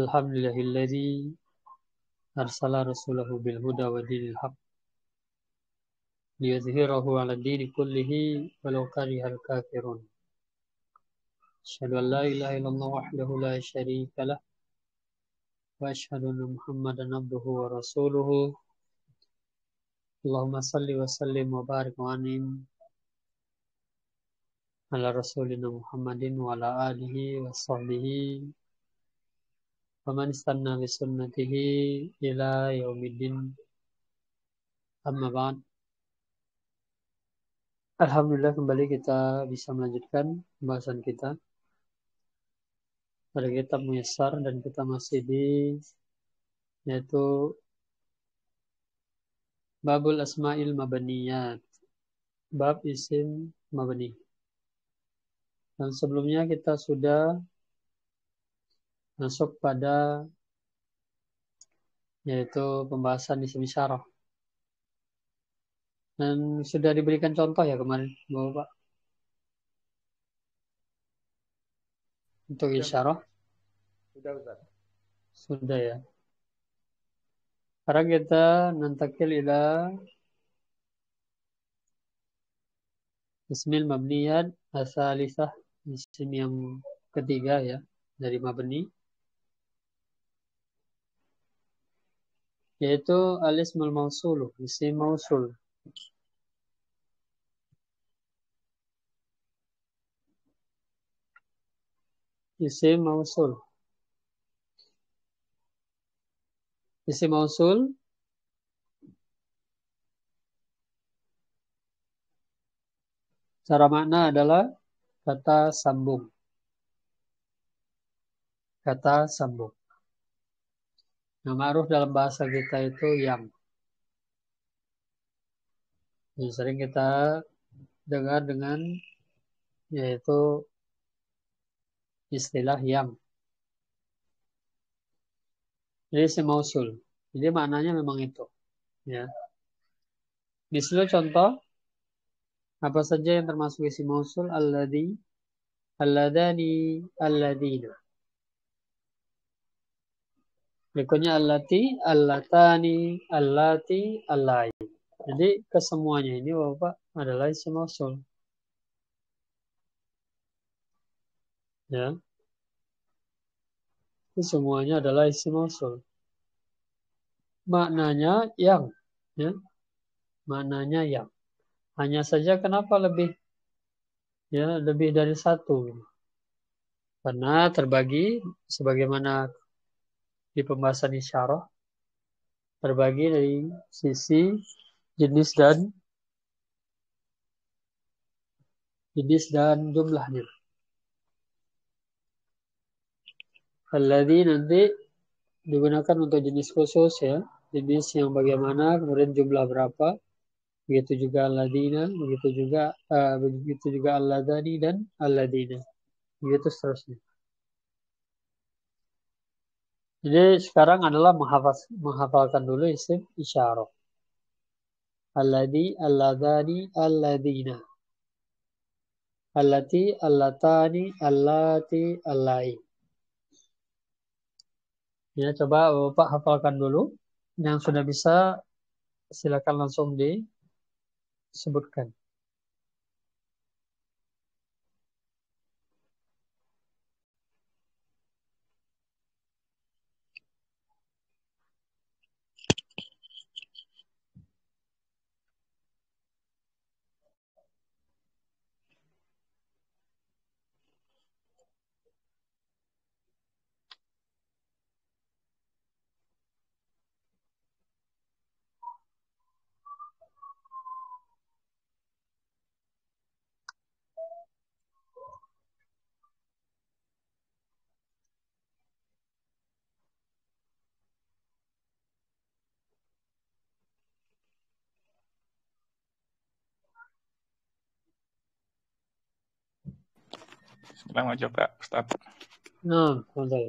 الحمد لله الذي أرسل رسوله بالهدى ودين الحق ليظهره على الدين كله ولو كره الكافرون أشهد أن لا إله إلا الله وحده لا شريك له وأشهد أن محمدا عبده ورسوله اللهم صل وسلم وبارك وأنعم على رسولنا محمد وعلى آله وصحبه ومن استنى بسنته إلى يوم الدين amma بعد Alhamdulillah kembali kita bisa melanjutkan pembahasan kita pada kitab Muyasar dan kita masih di yaitu Babul Asma'il Mabaniyat Bab Isim Mabani dan sebelumnya kita sudah masuk pada yaitu pembahasan di isyarah. Dan sudah diberikan contoh ya kemarin, Bapak. Ya. Untuk isyarah. Sudah, Ustaz. Sudah ya. Sekarang kita nantakil ila Bismil Mabniyad asalisah isim yang ketiga ya dari mabni yaitu alis mausul, isim mausul. Isim mausul. Isim mausul Cara makna adalah kata sambung. Kata sambung. Nah, ma'ruf dalam bahasa kita itu yang. Yang sering kita dengar dengan yaitu istilah yang. Jadi si mausul. Jadi maknanya memang itu. Ya. Mislu contoh apa saja yang termasuk isi mausul alladhi alladhani, alladhina. Berikutnya alati, alatani, alati, alai. Jadi kesemuanya ini Bapak adalah isim mausul. Ya. Itu semuanya adalah isim mausul. Maknanya yang ya. Maknanya yang. Hanya saja kenapa lebih ya lebih dari satu? Karena terbagi sebagaimana di pembahasan isyarah terbagi dari sisi jenis dan jenis dan jumlahnya. Alladhi nanti digunakan untuk jenis khusus ya, jenis yang bagaimana, kemudian jumlah berapa, begitu juga aladina begitu juga uh, begitu juga alladani dan aladina begitu seterusnya. Jadi sekarang adalah menghafaz, menghafalkan dulu isim isyarah. Alladhi, alladhani, alladhina. Allati, allatani, allati, allai. Ya, coba Bapak hafalkan dulu. Yang sudah bisa silakan langsung disebutkan. Sekarang mau coba start. Nah, no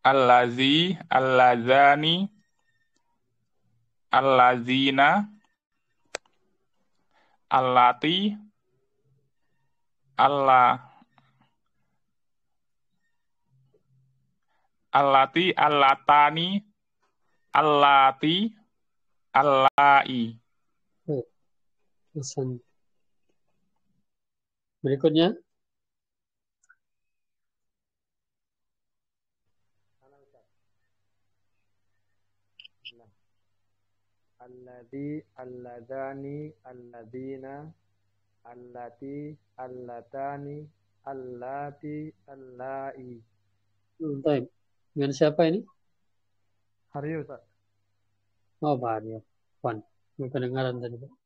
Allazi, allazani, allazina, allati, alla, allati, allatani, allati, allai. Hmm. Berikutnya. Alladhi, alladhani, alladhina, allati, allatani, allati, allai. Hmm, baik. Dengan siapa ini? Haryo, Pak. Oh, Pak Haryo. Puan. bukan dengaran tadi, Pak.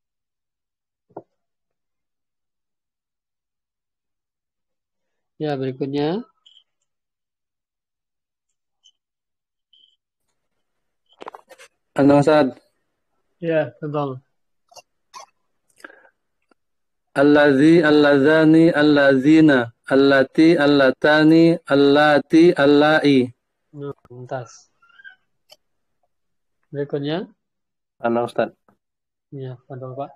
Ya, berikutnya. Anda Ustaz. Ya, betul. Allazi, allazani, allazina, allati, allatani, allati, allai. Hmm, Muntas. Berikutnya. Anda Ustaz. Ya, betul Pak.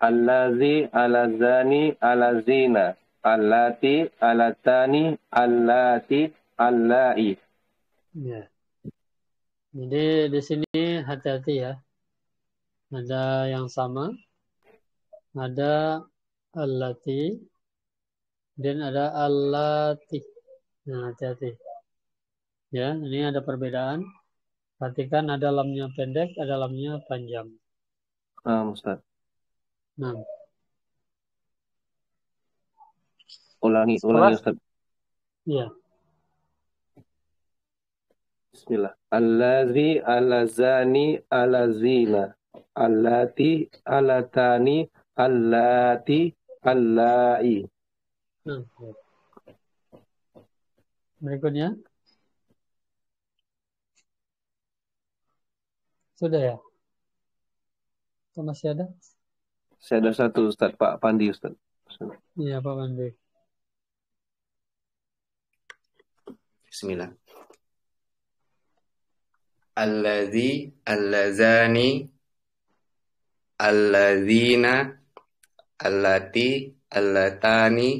Allazi, alazani, alazina. Alati, alatani, alati, alai. Ya. Jadi di sini hati-hati ya. Ada yang sama. Ada alati, Dan ada alati. Nah, hati-hati. Ya, ini ada perbedaan. Perhatikan ada lamnya pendek, ada lamnya panjang. Ah, Ustaz. Nah. Ulangi, ulangi Ustaz. Iya. Bismillah. Allazi alazani alazina. Allati alatani allati allai. Hmm, ya. Berikutnya. Sudah ya? Atau masih ada? Saya ada satu Ustaz, Pak Pandi Ustaz. Iya Pak Pandi. Bismillah. Alladzi, allazani, alladzina, allati, allatani,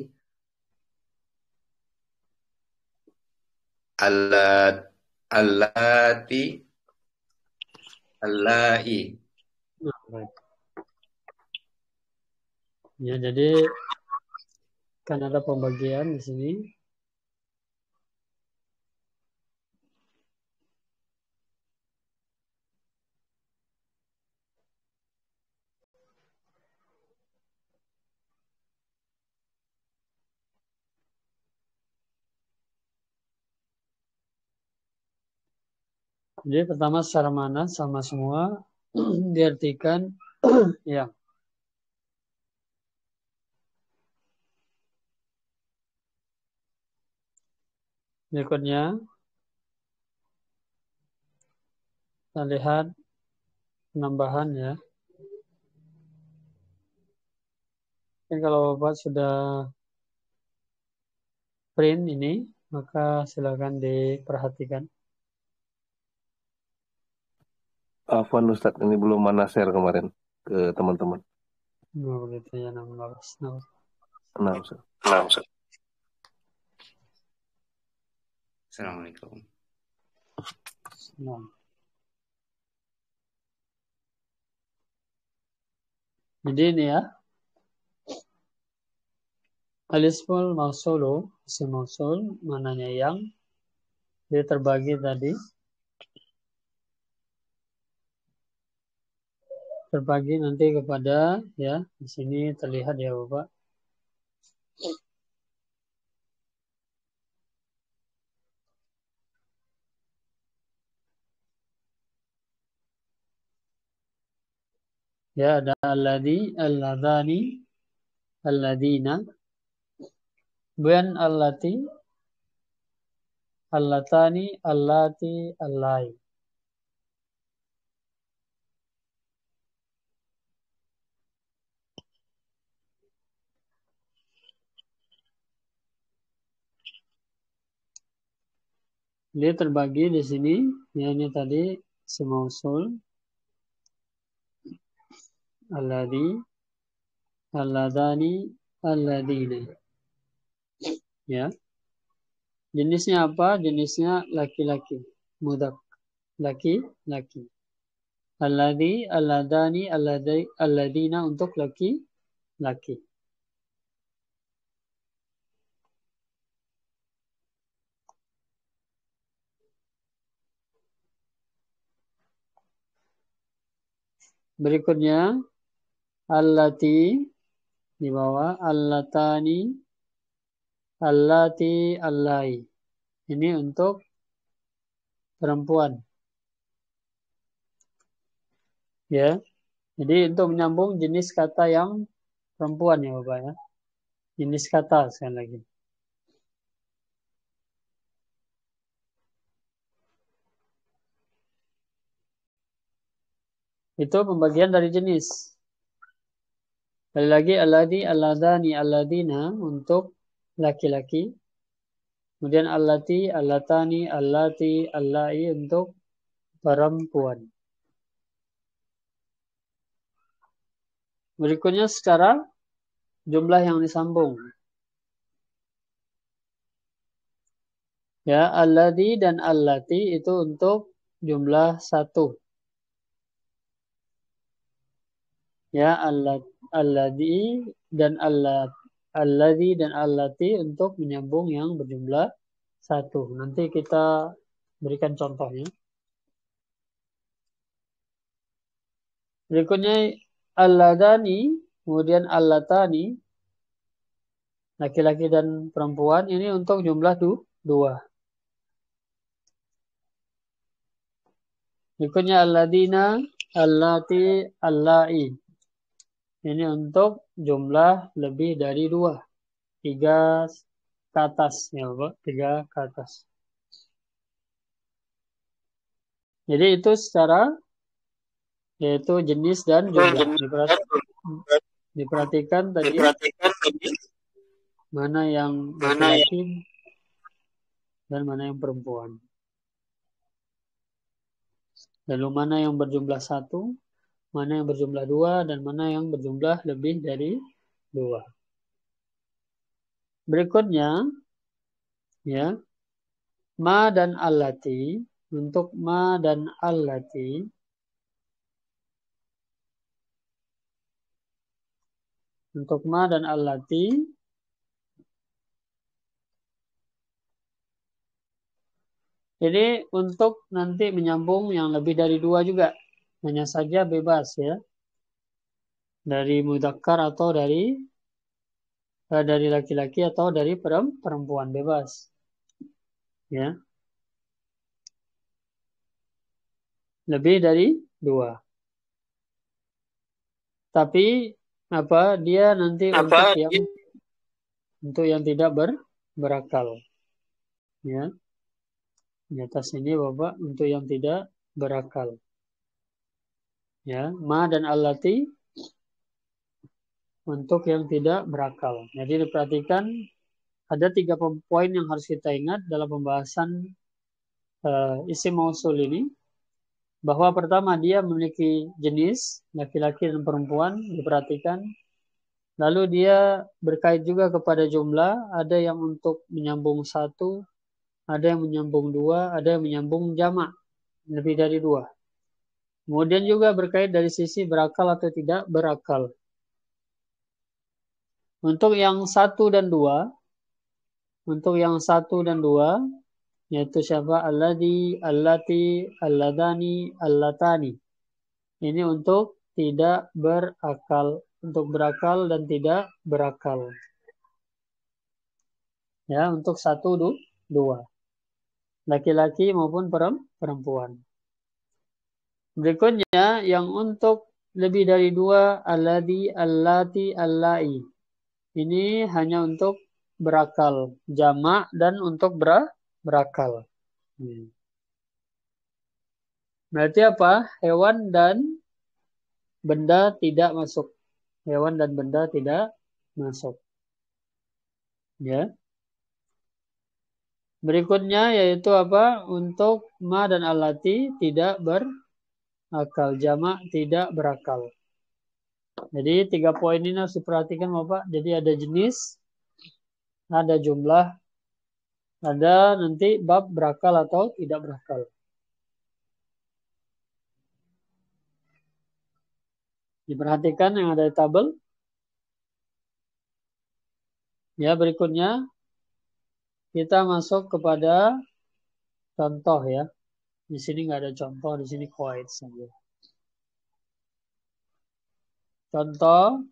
allat, allati, allai. Ya, jadi kan ada pembagian di sini Jadi pertama secara mana sama semua diartikan ya. Berikutnya kita lihat penambahan ya. Mungkin kalau Bapak sudah print ini, maka silakan diperhatikan. Afwan Ustadz ini belum mana share kemarin ke teman-teman. Nah, begitu ya, 16. 16. 16. 16. Assalamualaikum. Nah. Jadi ini ya. Alismul mausulu, si mausul, mananya yang dia terbagi tadi berbagi nanti kepada ya di sini terlihat ya Bapak Ya, ada alladhi, alladhani, alladhina. Allah allati, allatani, allati, allai. dia terbagi di sini ya ini tadi semausul aladi aladani alladhani ya jenisnya apa jenisnya laki-laki mudak laki-laki aladi aladani aladai alladhina untuk laki-laki Berikutnya allati di bawah allatani allati allai. Ini untuk perempuan. Ya. Jadi untuk menyambung jenis kata yang perempuan ya Bapak ya. Jenis kata sekali lagi. Itu pembagian dari jenis. Kali lagi alladhi alladani alladina untuk laki-laki. Kemudian allati allatani allati allai untuk perempuan. Berikutnya secara jumlah yang disambung. Ya, alladhi dan allati itu untuk jumlah satu. ya Allah alladhi dan Allah alladhi dan allati untuk menyambung yang berjumlah satu. Nanti kita berikan contohnya. Berikutnya alladani, kemudian allatani, laki-laki dan perempuan ini untuk jumlah tuh dua. Berikutnya alladina, allati, allai. Ini untuk jumlah lebih dari dua. Tiga ke atas. Ya, Bapak. Tiga ke atas. Jadi itu secara yaitu jenis dan jumlah. Diperhatikan, diperhatikan tadi. Diperhatikan Mana yang mana yang dan mana yang perempuan. Lalu mana yang berjumlah satu? mana yang berjumlah dua dan mana yang berjumlah lebih dari dua. Berikutnya, ya, ma dan Alati. untuk ma dan Alati. untuk ma dan Alati. Jadi untuk nanti menyambung yang lebih dari dua juga hanya saja bebas ya dari mudakar atau dari eh, dari laki-laki atau dari perempuan bebas ya lebih dari dua tapi apa dia nanti apa? untuk yang untuk yang tidak ber, berakal ya di atas ini bapak untuk yang tidak berakal ya ma dan alati untuk yang tidak berakal. Jadi diperhatikan ada tiga poin yang harus kita ingat dalam pembahasan uh, eh, isi mausul ini bahwa pertama dia memiliki jenis laki-laki dan perempuan diperhatikan lalu dia berkait juga kepada jumlah ada yang untuk menyambung satu ada yang menyambung dua ada yang menyambung jamak lebih dari dua Kemudian juga berkait dari sisi berakal atau tidak berakal. Untuk yang satu dan dua, untuk yang satu dan dua, yaitu siapa? Alladhi, allati, alladani, allatani. Ini untuk tidak berakal, untuk berakal dan tidak berakal. Ya, untuk satu, dua. Laki-laki maupun perempuan. Berikutnya yang untuk lebih dari dua aladi, allati, allai. Ini hanya untuk berakal, jamak dan untuk ber berakal. Hmm. Berarti apa? Hewan dan benda tidak masuk. Hewan dan benda tidak masuk. Ya. Berikutnya yaitu apa? Untuk ma dan alati tidak ber akal jamak tidak berakal jadi tiga poin ini harus diperhatikan bapak jadi ada jenis ada jumlah ada nanti bab berakal atau tidak berakal diperhatikan yang ada di tabel ya berikutnya kita masuk kepada contoh ya di sini nggak ada contoh, di sini quiet saja. Contoh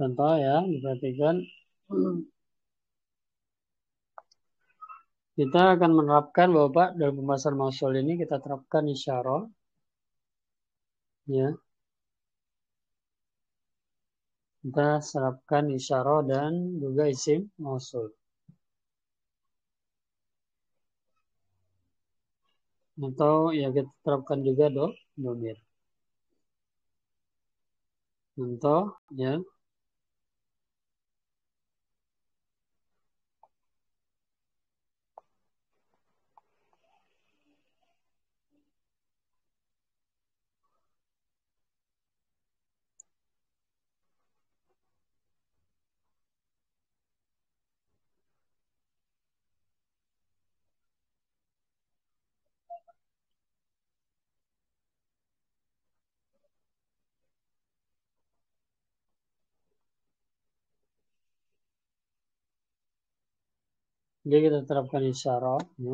Contoh ya, diperhatikan. Kita akan menerapkan Bapak dalam pembahasan mausul ini kita terapkan isyarah. Ya. Kita serapkan isyarah dan juga isim mausul. Atau ya kita terapkan juga do, domir. Contoh ya. Jadi kita terapkan isyarat. Ya.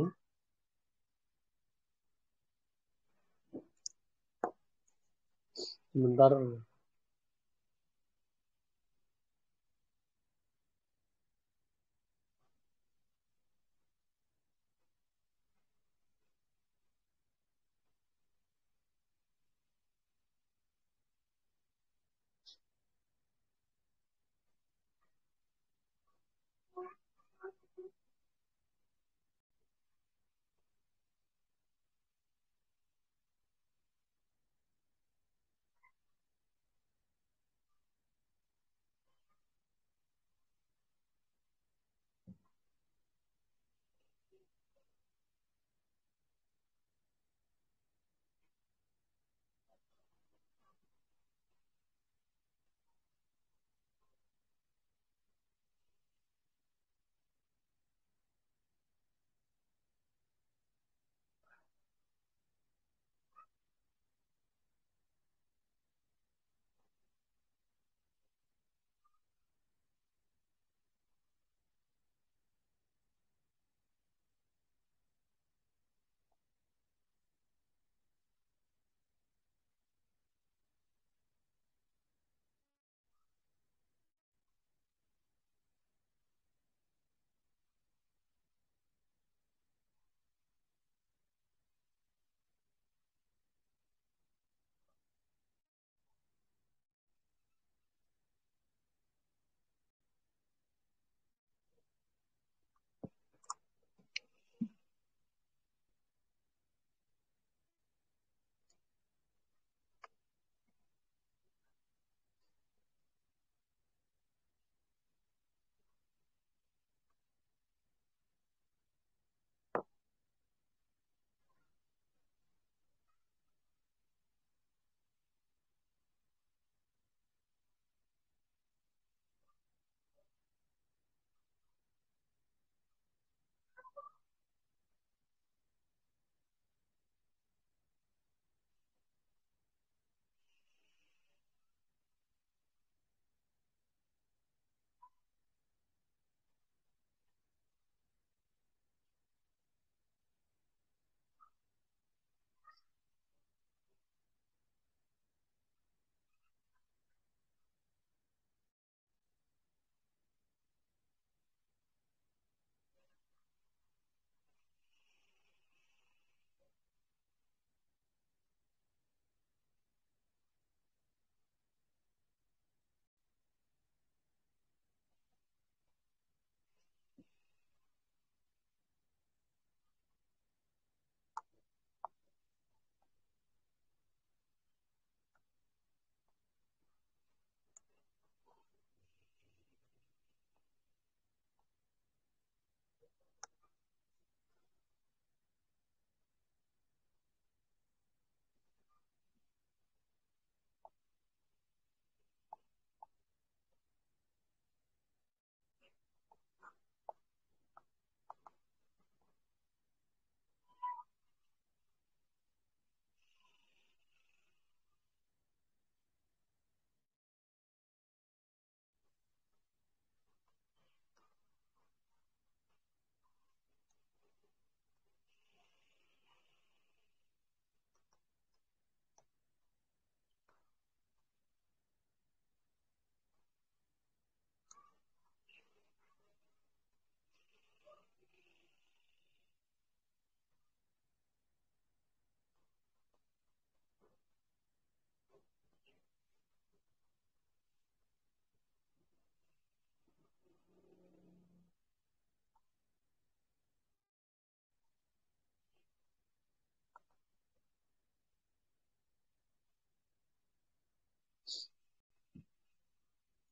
Sebentar.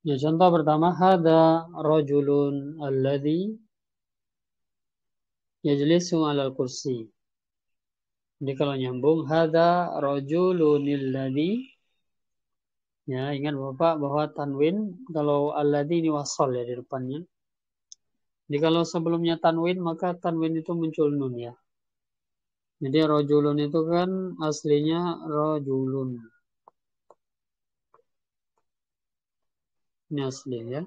Ya, contoh pertama hada rajulun alladhi yajlisu 'alal kursi. Jadi kalau nyambung hada rajulun alladhi Ya, ingat Bapak bahwa tanwin kalau alladhi ini wasol ya di depannya. Jadi kalau sebelumnya tanwin maka tanwin itu muncul nun ya. Jadi rojulun itu kan aslinya rojulun. nasli ya.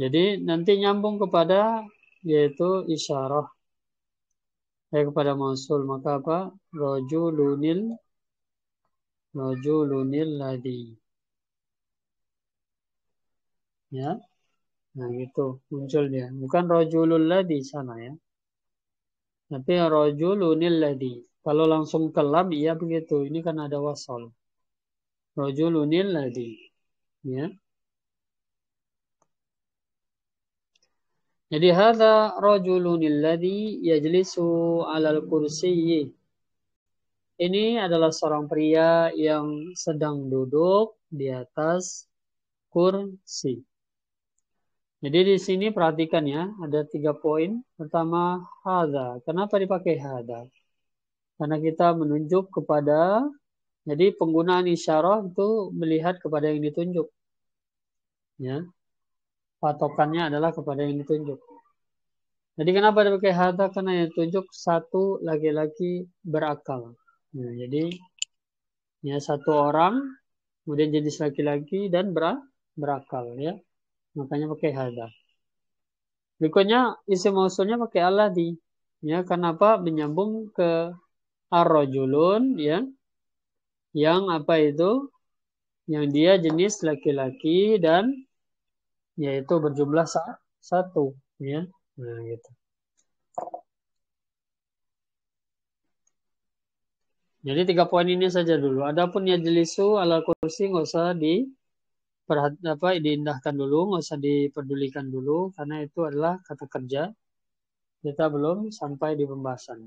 Jadi nanti nyambung kepada yaitu isyarah ya kepada mausul maka apa rojulunil rojulunil ladi ya nah itu muncul dia bukan rojulul ladi sana ya tapi rojulunil ladi kalau langsung kelam iya begitu ini kan ada wasol rojulunil ladi Ya. Jadi hadza rajulun alladhi yajlisu 'alal kursiyyi. Ini adalah seorang pria yang sedang duduk di atas kursi. Jadi di sini perhatikan ya, ada tiga poin. Pertama, hada. Kenapa dipakai hada? Karena kita menunjuk kepada jadi penggunaan isyarah itu melihat kepada yang ditunjuk. Ya. Patokannya adalah kepada yang ditunjuk. Jadi kenapa pakai harta? Karena yang ditunjuk satu laki-laki berakal. Ya, jadi ya satu orang kemudian jenis laki-laki dan ber berakal ya. Makanya pakai harta. Berikutnya isi mausulnya pakai aladi. Ya, kenapa menyambung ke arrojulun ya yang apa itu yang dia jenis laki-laki dan yaitu berjumlah satu ya nah gitu jadi tiga poin ini saja dulu adapun ya jelisu ala kursi nggak usah di apa diindahkan dulu nggak usah diperdulikan dulu karena itu adalah kata kerja kita belum sampai di pembahasan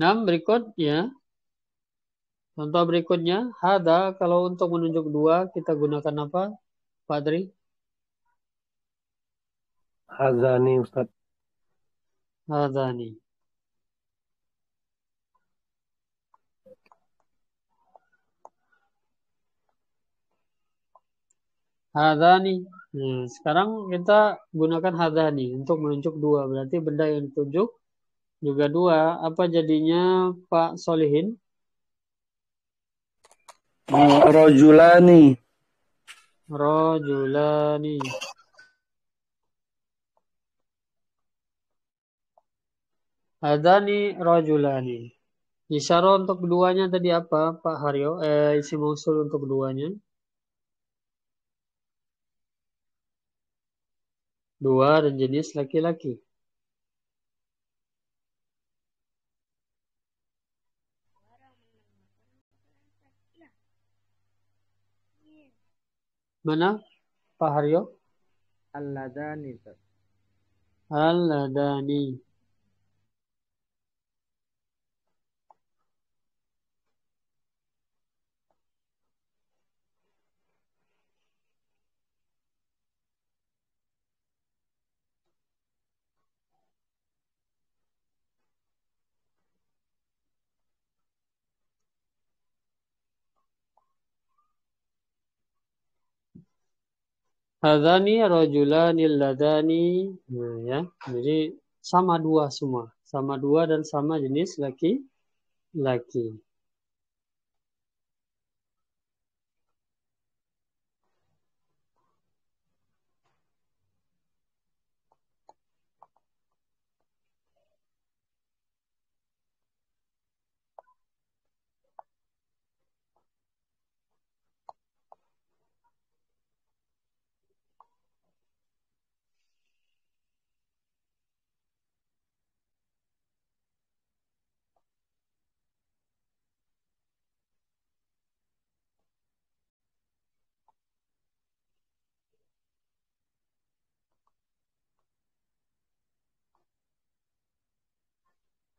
Nah, berikutnya. Contoh berikutnya. Hada, kalau untuk menunjuk dua, kita gunakan apa, Pak Tri? Hazani, Ustaz. Hazani. Hadani. Nah, hmm, sekarang kita gunakan hadani untuk menunjuk dua. Berarti benda yang ditunjuk juga dua apa jadinya Pak Solihin oh, Rojulani Rojulani Adani Rojulani Isyara untuk keduanya tadi apa Pak Haryo eh, isi mausul untuk keduanya dua dan jenis laki-laki Mana Pak Haryo? Al-Ladani. Hadani rojulani ladani. Nah, ya. Jadi sama dua semua. Sama dua dan sama jenis laki-laki.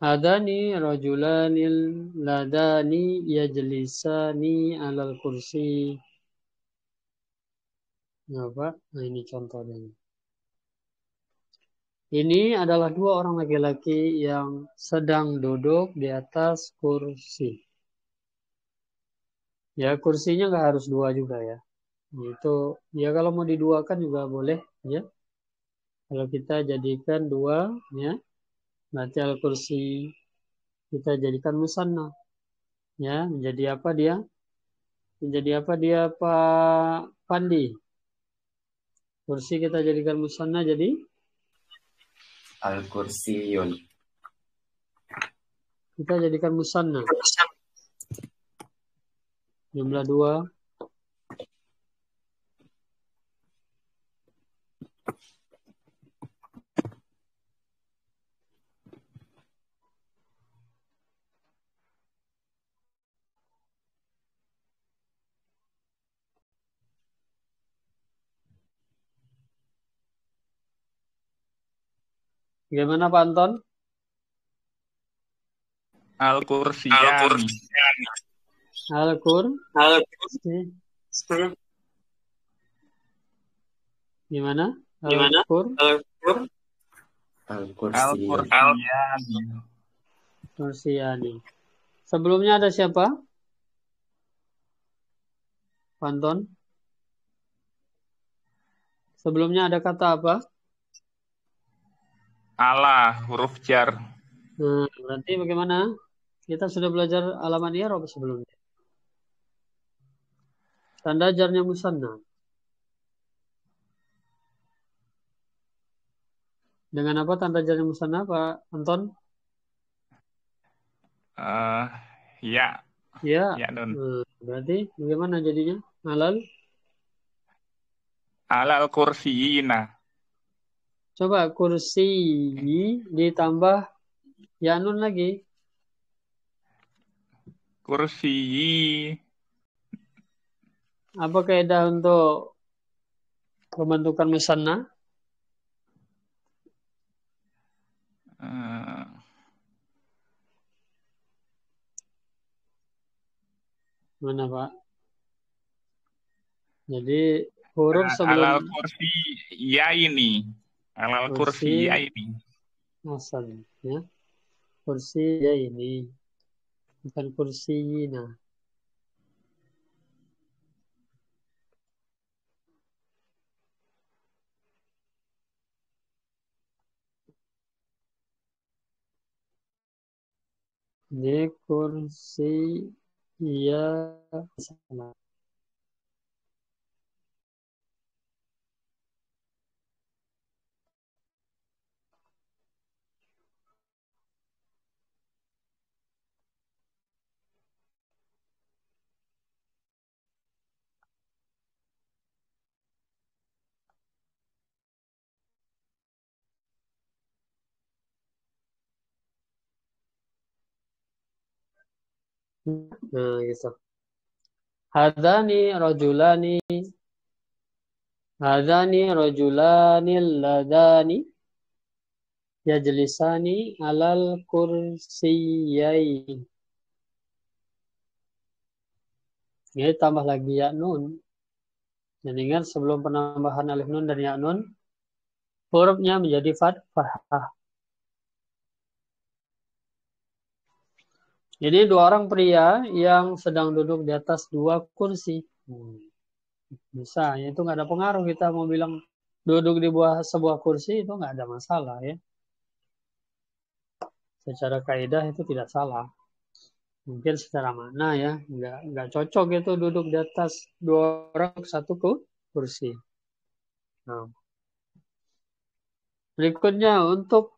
Hadani rajulanil ladani yajlisani alal kursi. Pak. Nah, ini contohnya. Ini adalah dua orang laki-laki yang sedang duduk di atas kursi. Ya, kursinya nggak harus dua juga ya. Itu ya kalau mau diduakan juga boleh ya. Kalau kita jadikan dua ya berarti al kursi kita jadikan musanna ya menjadi apa dia menjadi apa dia pak pandi kursi kita jadikan musanna jadi al kursiyun kita jadikan musanna jumlah dua Gimana Pak Anton? al Kursi. al Kursi. Al-Kur. al Gimana? Gimana? Al-Kur. Al-Kur. al Kursi. al Sebelumnya ada siapa? Panton. Sebelumnya ada kata apa? Ala, huruf jar. Nah, berarti bagaimana? Kita sudah belajar alaman ya Rob sebelumnya. Tanda jarnya musanna. Dengan apa tanda jarnya musanna, Pak Anton? Uh, ya. Ya. Ya, Don. Nah, berarti bagaimana jadinya? Halal? Alal kursiyina. Coba kursi ditambah yanun lagi. Kursi. Apa kaidah untuk pembentukan musanna? Uh, Mana Pak? Jadi huruf nah, sebelum... kursi ya ini. Alal kursi ya ini. Asal ya. Kursi ya ini. Bukan kursi nah. Ini kursi ya sama. Nah, gitu. Hadani rojulani Hadani rojulani ladani yajlisani alal kursiyai. Ini tambah lagi ya nun. Dan ingat sebelum penambahan alif nun dan ya nun, hurufnya menjadi fathah. Jadi dua orang pria yang sedang duduk di atas dua kursi. Hmm. Bisa, ya, itu nggak ada pengaruh kita mau bilang duduk di buah sebuah kursi itu nggak ada masalah ya. Secara kaidah itu tidak salah. Mungkin secara makna ya nggak nggak cocok itu duduk di atas dua orang satu kursi. Nah. Berikutnya untuk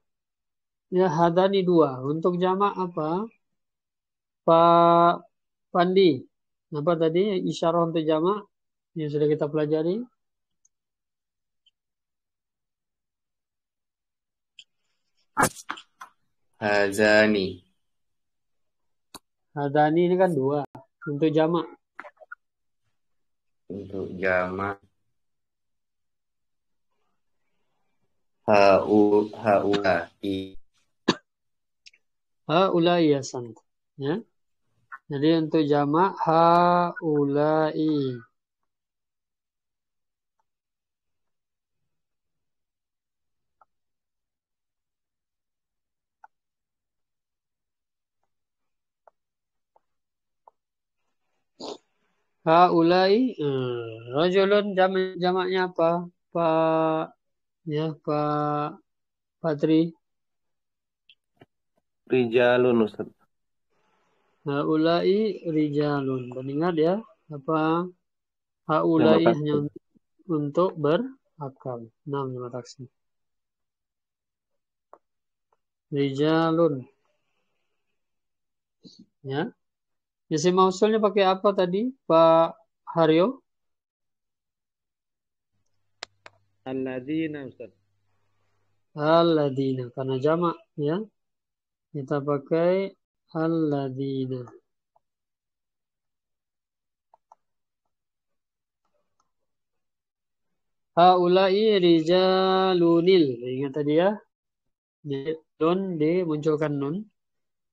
ya hadani dua untuk jamak apa? Pak Pandi, apa tadi isyarah untuk jamak yang sudah kita pelajari? Hazani. Hazani ini kan dua untuk jamak. Untuk jamak Ha'u ha'ula i. Ha'ula ya sant. Ya. Jadi untuk jamak haulai. Haulai eh, rojolon jamak jamaknya apa? Pak ya Pak Patri. Rijalun Ustaz. Haulai rijalun. Dan ingat ya, apa haulai hanya untuk berakal. Nah, terima Rijalun. Ya. Jadi mausulnya pakai apa tadi, Pak Haryo? Alladzina Ustaz. Alladzina karena jamak ya. Kita pakai alladzina Haulai rijalunil. Ingat tadi ya. Nun munculkan nun.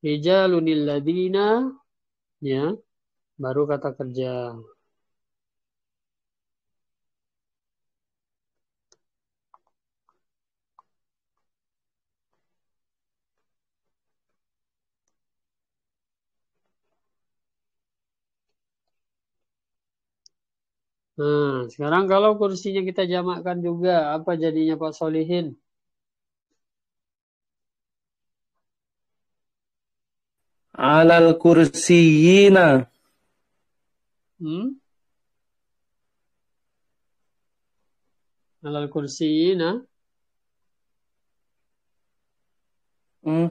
Rijalunil ladina. Ya. Baru kata kerja. Nah, sekarang kalau kursinya kita jamakkan juga, apa jadinya Pak Solihin? Alal kursiyina. Hmm? Alal kursiyina. Hmm.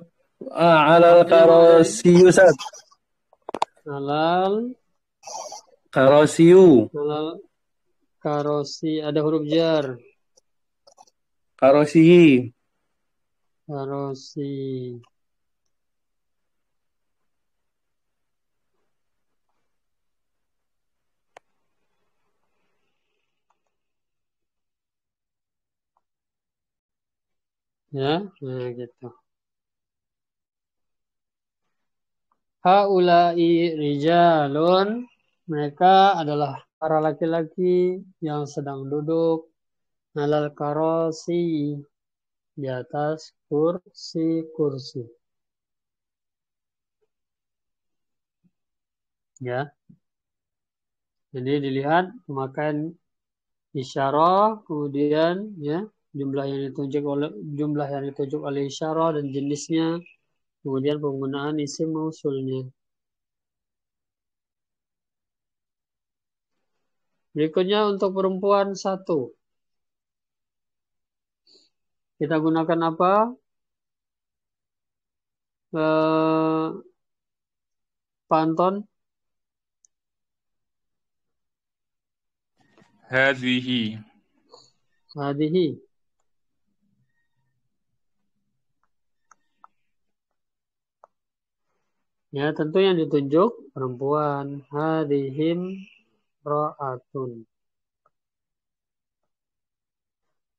Ah, alal karosiyu, Alal. Karosiyu. Alal Karosi ada huruf jar. Karosi. Karosi. Ya, nah gitu. Haulai rijalun mereka adalah para laki-laki yang sedang duduk alal karosi di atas kursi-kursi. Ya. Jadi dilihat pemakaian isyarah, kemudian ya jumlah yang ditunjuk oleh jumlah yang ditunjuk oleh isyarah dan jenisnya, kemudian penggunaan isim mausulnya. Berikutnya untuk perempuan satu. Kita gunakan apa? Eh, Panton. Hadihi. Hadihi. Ya, tentu yang ditunjuk perempuan. Hadihim imro'atun.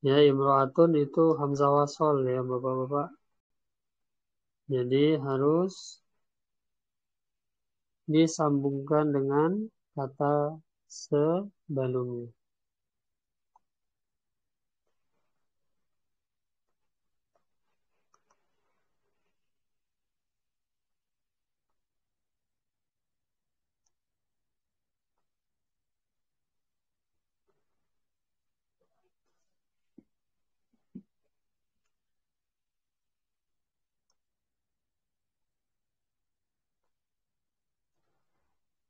Ya, imro'atun itu hamzah wasol ya, Bapak-bapak. Jadi harus disambungkan dengan kata sebelumnya.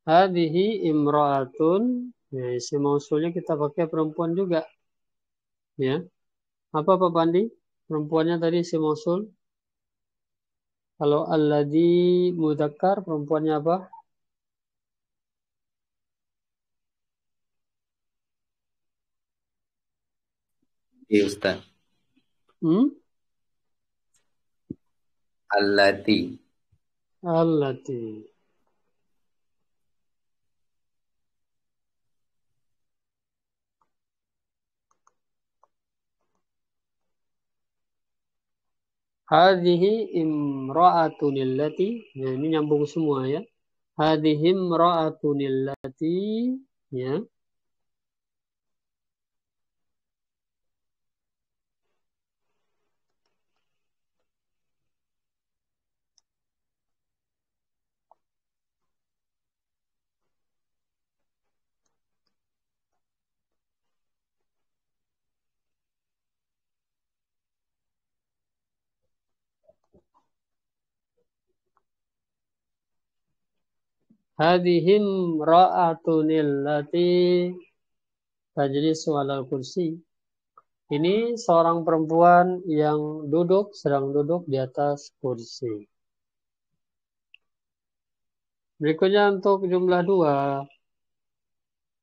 Hadihi imra'atun. Ya, isi mausulnya kita pakai perempuan juga. Ya. Apa Pak Pandi? Perempuannya tadi isi mausul. Kalau alladhi mudakar, perempuannya apa? Ya, Ustaz. Hmm? Alladhi. Alladhi. Hadhihi imra'atun Ya, ini nyambung semua ya. Hadhihi imra'atun Ya. hadhim ra'atun illati tajlisu ala kursi. Ini seorang perempuan yang duduk, sedang duduk di atas kursi. Berikutnya untuk jumlah dua.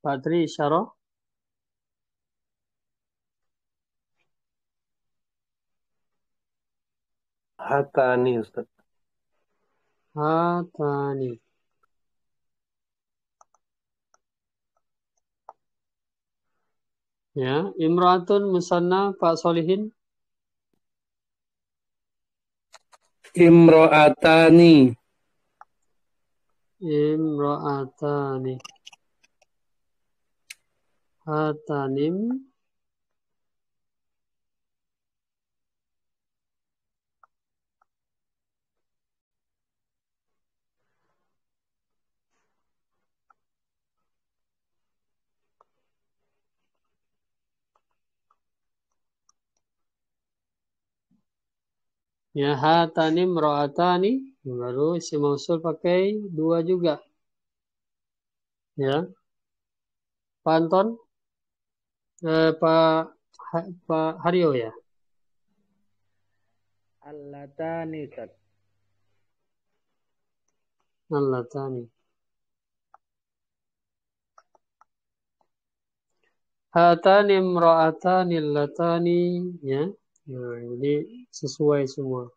Patri syaroh. Hatani Ustaz. Hatani. Ya, Imratun musanna Pak Solihin. Imroatani. Imroatani. Hatanim Ya hatani mro'atani baru si mausul pakai dua juga. Ya. Panton eh, Pak ha, Pak Haryo ya. Allatani kat. Allatani. Hatani imra'atani latani. ya. Nah, jadi sesuai semua.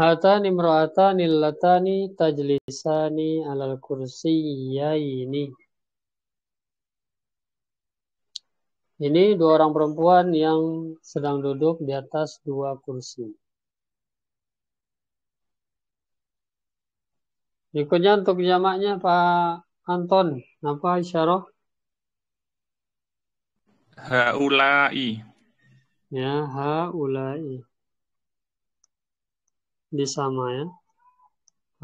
Hatan imra'atani latani tajlisani alal kursi kursiyaini. Ini dua orang perempuan yang sedang duduk di atas dua kursi. Berikutnya untuk jamaknya Pak Anton, apa isyarah? Haulai. Ya, haulai. Di sama ya.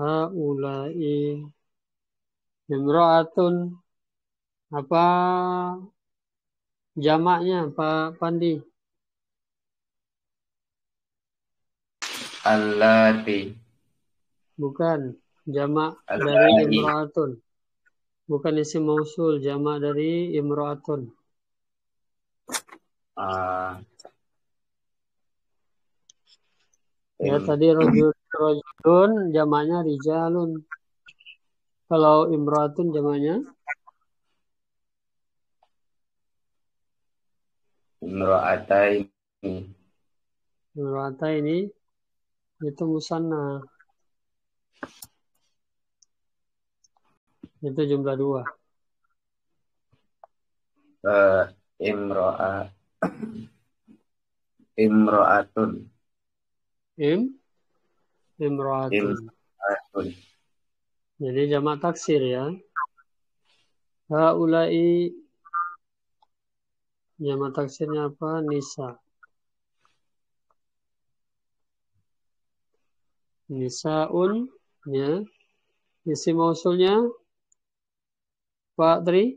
Haulai imro'atun apa jamaknya Pak Pandi? Allati. Bukan jamak Al dari imro'atun. Bukan isi mausul jamak dari imro'atun. Uh, Ya hmm. tadi rojul rojulun jamannya rijalun. Kalau imratun jamannya ini Imra'atai ini itu musanna. Itu jumlah dua. Uh, imro'a imro'atun im imroatun. imroatun. Jadi jamak taksir ya. Haulai jamak taksirnya apa? Nisa. Nisaun ya. Isi mausulnya Pak Tri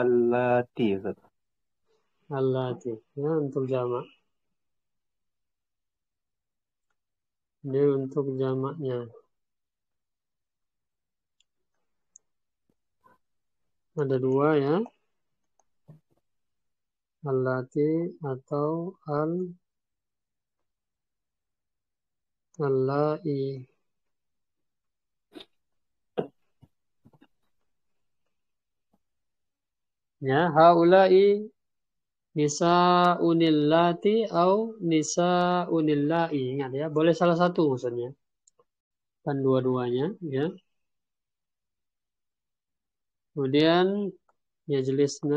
اللاتي اللاتي ya untuk jamak ini untuk jamaknya ada dua ya allati atau al allai Ya, haulai nisa unillati au nisa unillai. Ingat ya, boleh salah satu maksudnya. Kan dua-duanya, ya. Kemudian ya jelisna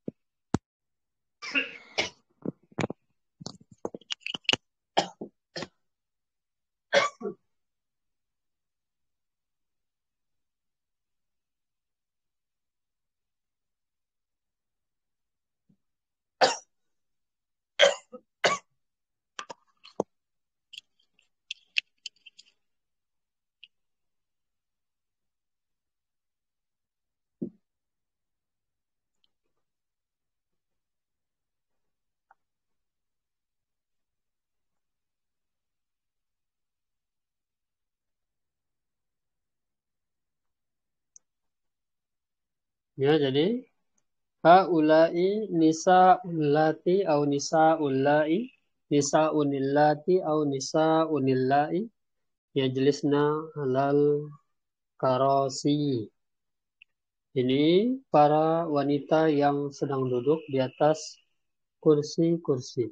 Ya, jadi haula'i ulati au nisa unillati au yang yajlisna halal karosi. Ini para wanita yang sedang duduk di atas kursi-kursi.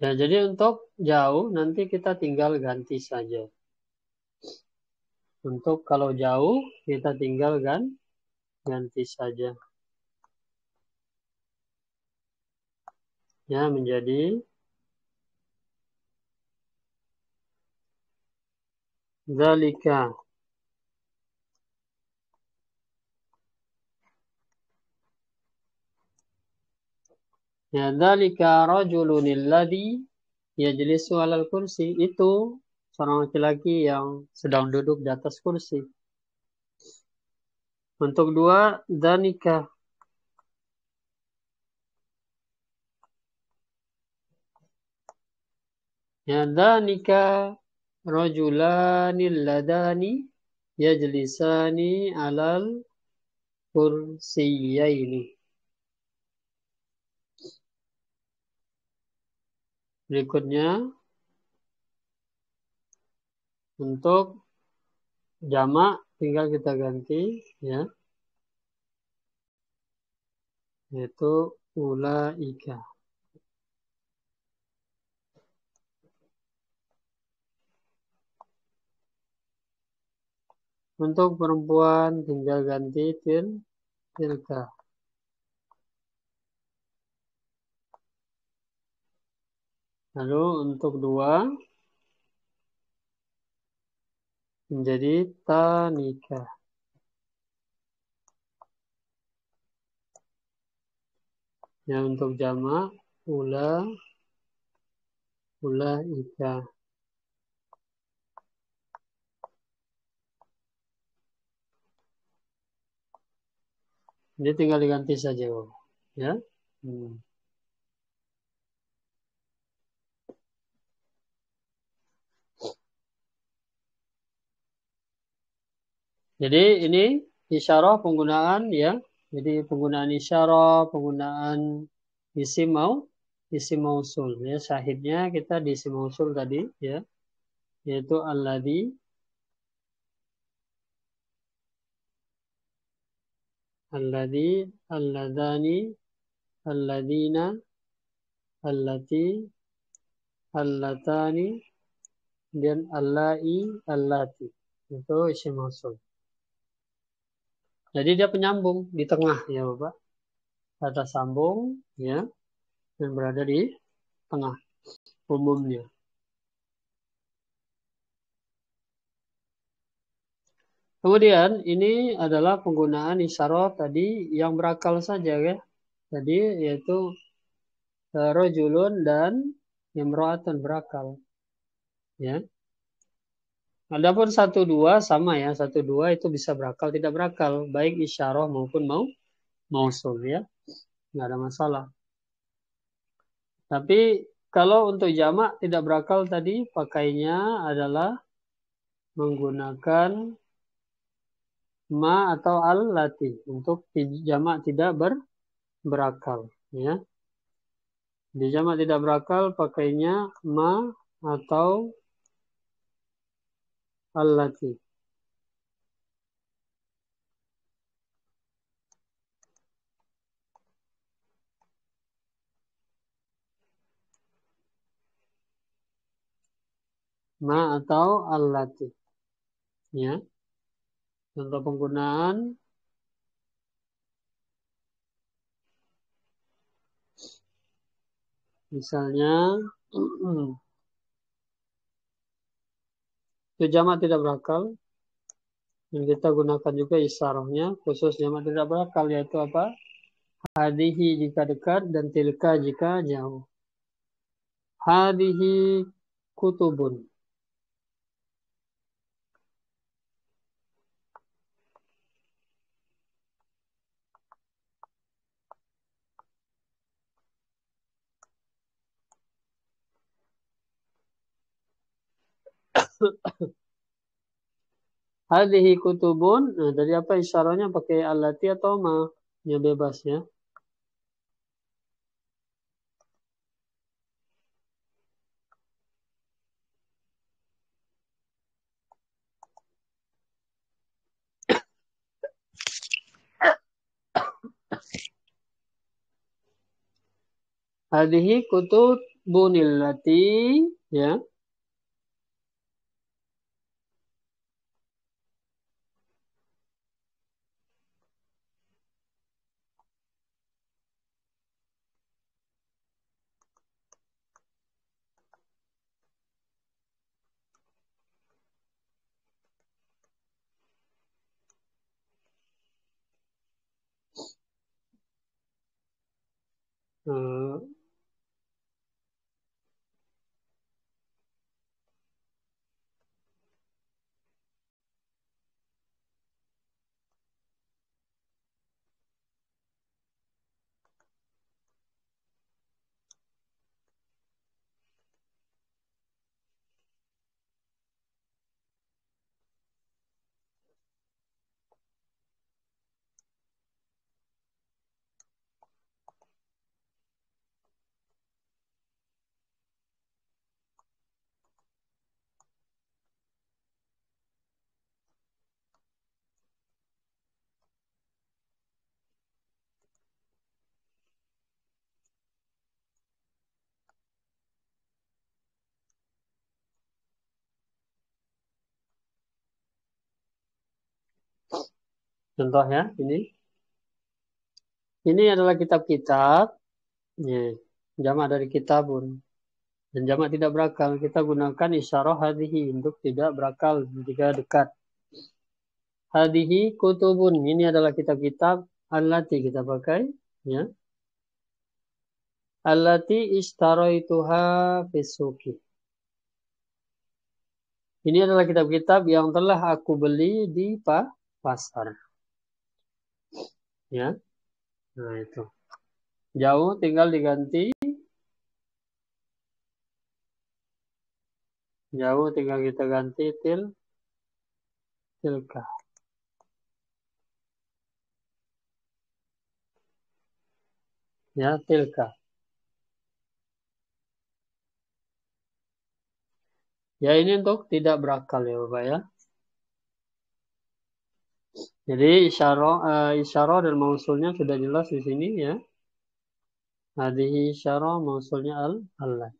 Ya, jadi untuk jauh nanti kita tinggal ganti saja. Untuk kalau jauh, kita tinggalkan ganti saja. Ya, menjadi Zalika. Ya, zalika rajulun ya yajlisu alal kursi. Itu seorang laki-laki yang sedang duduk di atas kursi. Untuk dua, danika. Ya, danika rajulani ladani yajlisani alal kursiyaini. Berikutnya, untuk jamak tinggal kita ganti ya. Yaitu ulaika. Untuk perempuan tinggal ganti til tilka. Lalu untuk dua menjadi tanika. Ya, untuk jama ula ula ika. ini tinggal diganti saja, ya. Hmm. Jadi ini isyarah penggunaan ya. Jadi penggunaan isyarah, penggunaan isim mau isim mausul ya sahibnya kita di isim mausul tadi ya yaitu alladhi alladhi alladani alladina allati allatani dan allai allati itu isim mausul jadi dia penyambung di tengah ya Bapak. Ada sambung ya dan berada di tengah umumnya. Kemudian ini adalah penggunaan isyarat tadi yang berakal saja ya. jadi yaitu eh, rojulun dan yang berakal. Ya. Adapun satu dua sama ya, satu dua itu bisa berakal tidak berakal, baik isyarah maupun mau mausul ya, nggak ada masalah. Tapi kalau untuk jamak tidak berakal tadi pakainya adalah menggunakan ma atau al lati untuk jamak tidak ber, berakal ya. Di jamak tidak berakal pakainya ma atau التي ma atau allati ya contoh penggunaan misalnya itu jamak tidak berakal dan kita gunakan juga isarohnya khusus jamak tidak berakal yaitu apa hadihi jika dekat dan tilka jika jauh hadihi kutubun Hadhihi kutubun. Nah, dari apa isyaratnya? pakai alati atau ma? Ya bebas ya. Hadhihi kutubunillati ya. Contohnya ini. Ini adalah kitab-kitab. Ya, jamak dari kitabun. Dan jamak tidak berakal. Kita gunakan isyarah hadihi untuk tidak berakal jika dekat. Hadihi kutubun. Ini adalah kitab-kitab. alati kita pakai. Ya. istaroi Tuha fisuki. Ini adalah kitab-kitab yang telah aku beli di pasar ya nah itu jauh tinggal diganti jauh tinggal kita ganti til tilka ya tilka ya ini untuk tidak berakal ya bapak ya jadi isyaro uh, eh, dan mausulnya sudah jelas di sini ya. Hadhihi isyarah mausulnya al Allah.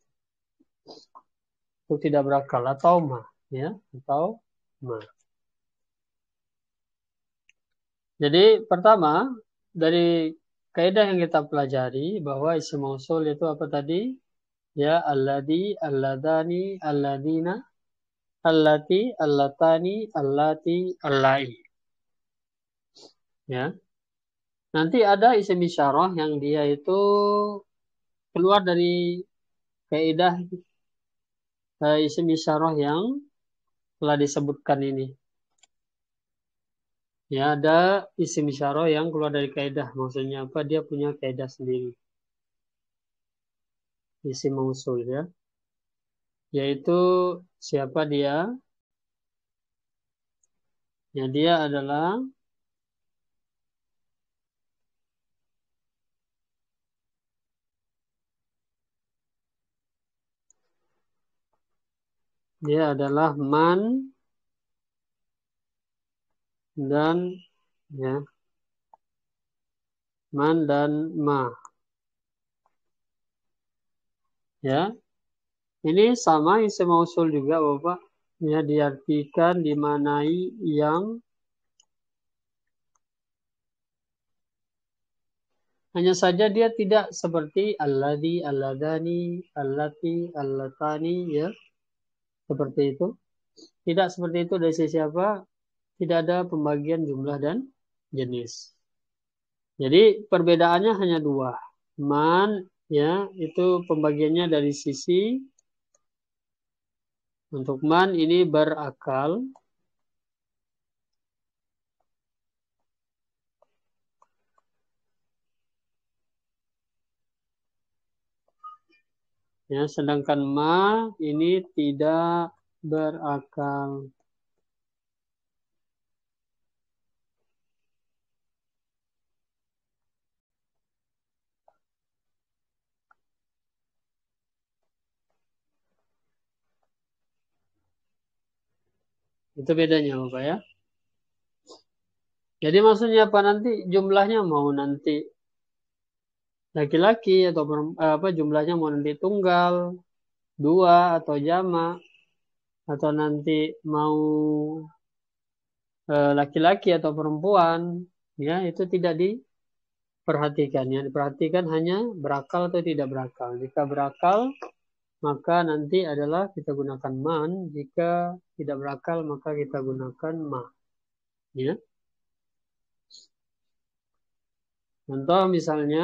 Itu tidak berakal atau ma ya atau ma. Jadi pertama dari kaidah yang kita pelajari bahwa isim mausul itu apa tadi? Ya alladhi, alladani, alladina, allati, allatani, allati, allai ya. Nanti ada isim isyarah yang dia itu keluar dari kaidah uh, isim isyarah yang telah disebutkan ini. Ya, ada isim isyarah yang keluar dari kaidah. Maksudnya apa? Dia punya kaidah sendiri. Isim mausul ya. Yaitu siapa dia? Ya, dia adalah Dia adalah man dan ya man dan ma. Ya. Ini sama isim mausul juga Bapak. Ya diartikan dimanai yang Hanya saja dia tidak seperti alladhi, alladani, allati, allatani ya seperti itu. Tidak seperti itu dari sisi apa? Tidak ada pembagian jumlah dan jenis. Jadi perbedaannya hanya dua. Man ya itu pembagiannya dari sisi untuk man ini berakal Ya, sedangkan ma ini tidak berakal. Itu bedanya Bapak ya. Jadi maksudnya apa nanti jumlahnya mau nanti laki-laki atau eh, apa jumlahnya mau nanti tunggal, dua atau jama atau nanti mau eh, laki-laki atau perempuan ya itu tidak diperhatikan yang diperhatikan hanya berakal atau tidak berakal jika berakal maka nanti adalah kita gunakan man jika tidak berakal maka kita gunakan ma ya contoh misalnya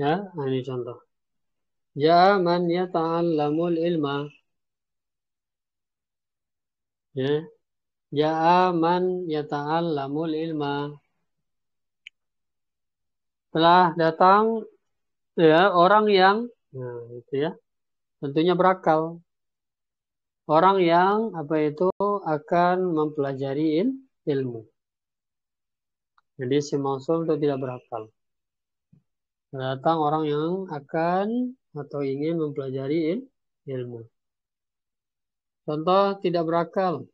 Ya, ini contoh. Ya man ta'allamul ilma. Ya. Ya man ta'allamul ilma. Telah datang ya orang yang nah, itu ya. Tentunya berakal. Orang yang apa itu akan mempelajari ilmu. Jadi si mausul itu tidak berakal. Datang orang yang akan atau ingin mempelajari ilmu. Contoh tidak berakal.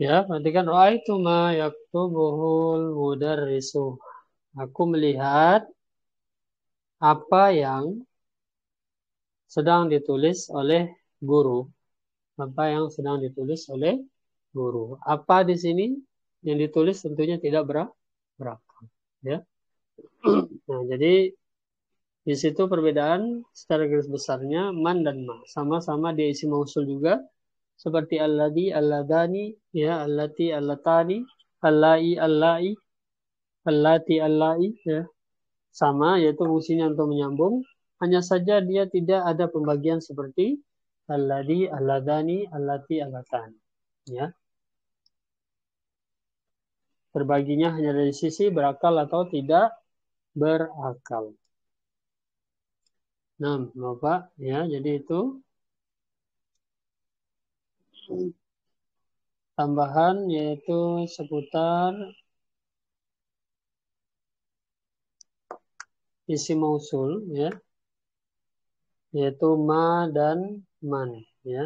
Ya, perhatikan itu ma yaktubuhul mudarrisu. Aku melihat apa yang sedang ditulis oleh guru. Apa yang sedang ditulis oleh guru. Apa di sini yang ditulis tentunya tidak ber berakam, ya. nah, jadi di situ perbedaan secara garis besarnya man dan ma. Sama-sama dia isi mausul juga, seperti alladhi, alladani, ya, allati, allatani, allai, allai, allati, allai, ya. Sama, yaitu fungsinya untuk menyambung. Hanya saja dia tidak ada pembagian seperti alladhi, alladani, allati, allatani. Ya. Terbaginya hanya dari sisi berakal atau tidak berakal. Nah, Bapak, ya, jadi itu Hmm. tambahan yaitu seputar isi mausul ya yaitu ma dan man ya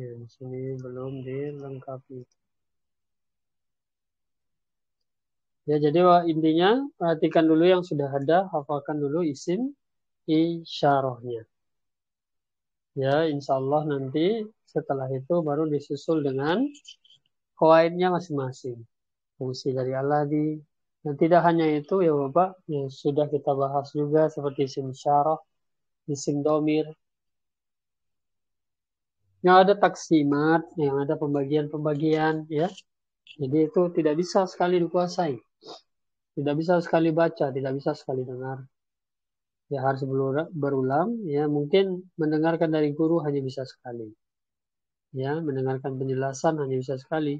Ya, sini belum dilengkapi. Ya, jadi intinya perhatikan dulu yang sudah ada, hafalkan dulu isim isyarahnya. Ya, insya Allah nanti setelah itu baru disusul dengan koinnya masing-masing. Fungsi dari Allah di Dan tidak hanya itu ya Bapak, yang sudah kita bahas juga seperti isim syarah, isim domir. Yang ada taksimat, yang ada pembagian-pembagian ya. Jadi itu tidak bisa sekali dikuasai. Tidak bisa sekali baca, tidak bisa sekali dengar. Ya harus berulang, ya mungkin mendengarkan dari guru hanya bisa sekali. Ya, mendengarkan penjelasan hanya bisa sekali.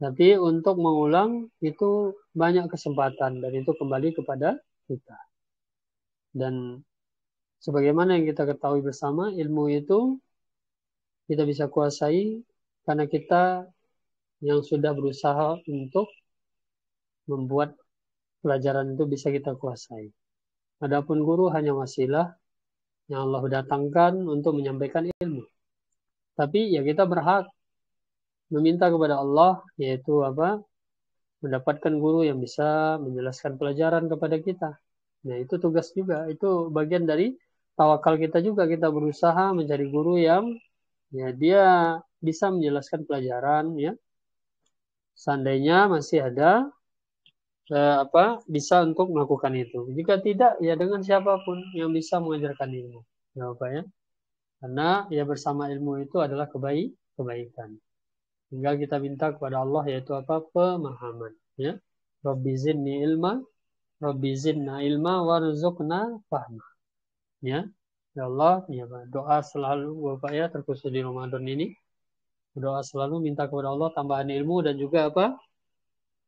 Tapi untuk mengulang itu banyak kesempatan dan itu kembali kepada kita. Dan sebagaimana yang kita ketahui bersama, ilmu itu kita bisa kuasai karena kita yang sudah berusaha untuk membuat pelajaran itu bisa kita kuasai. Adapun guru hanya wasilah yang Allah datangkan untuk menyampaikan ilmu. Tapi ya kita berhak meminta kepada Allah yaitu apa? mendapatkan guru yang bisa menjelaskan pelajaran kepada kita. Nah, itu tugas juga. Itu bagian dari tawakal kita juga kita berusaha mencari guru yang ya dia bisa menjelaskan pelajaran ya seandainya masih ada eh, apa bisa untuk melakukan itu. Jika tidak ya dengan siapapun yang bisa mengajarkan ilmu. Jawabannya ya. karena ya bersama ilmu itu adalah kebaik kebaikan. Tinggal kita minta kepada Allah yaitu apa pemahaman ya. Robizin zidni ilma, Robizin na ilma warzukna fahma. Ya. Ya Allah, ya doa selalu Bapak ya terkhusus di Ramadan ini Berdoa selalu minta kepada Allah tambahan ilmu dan juga apa?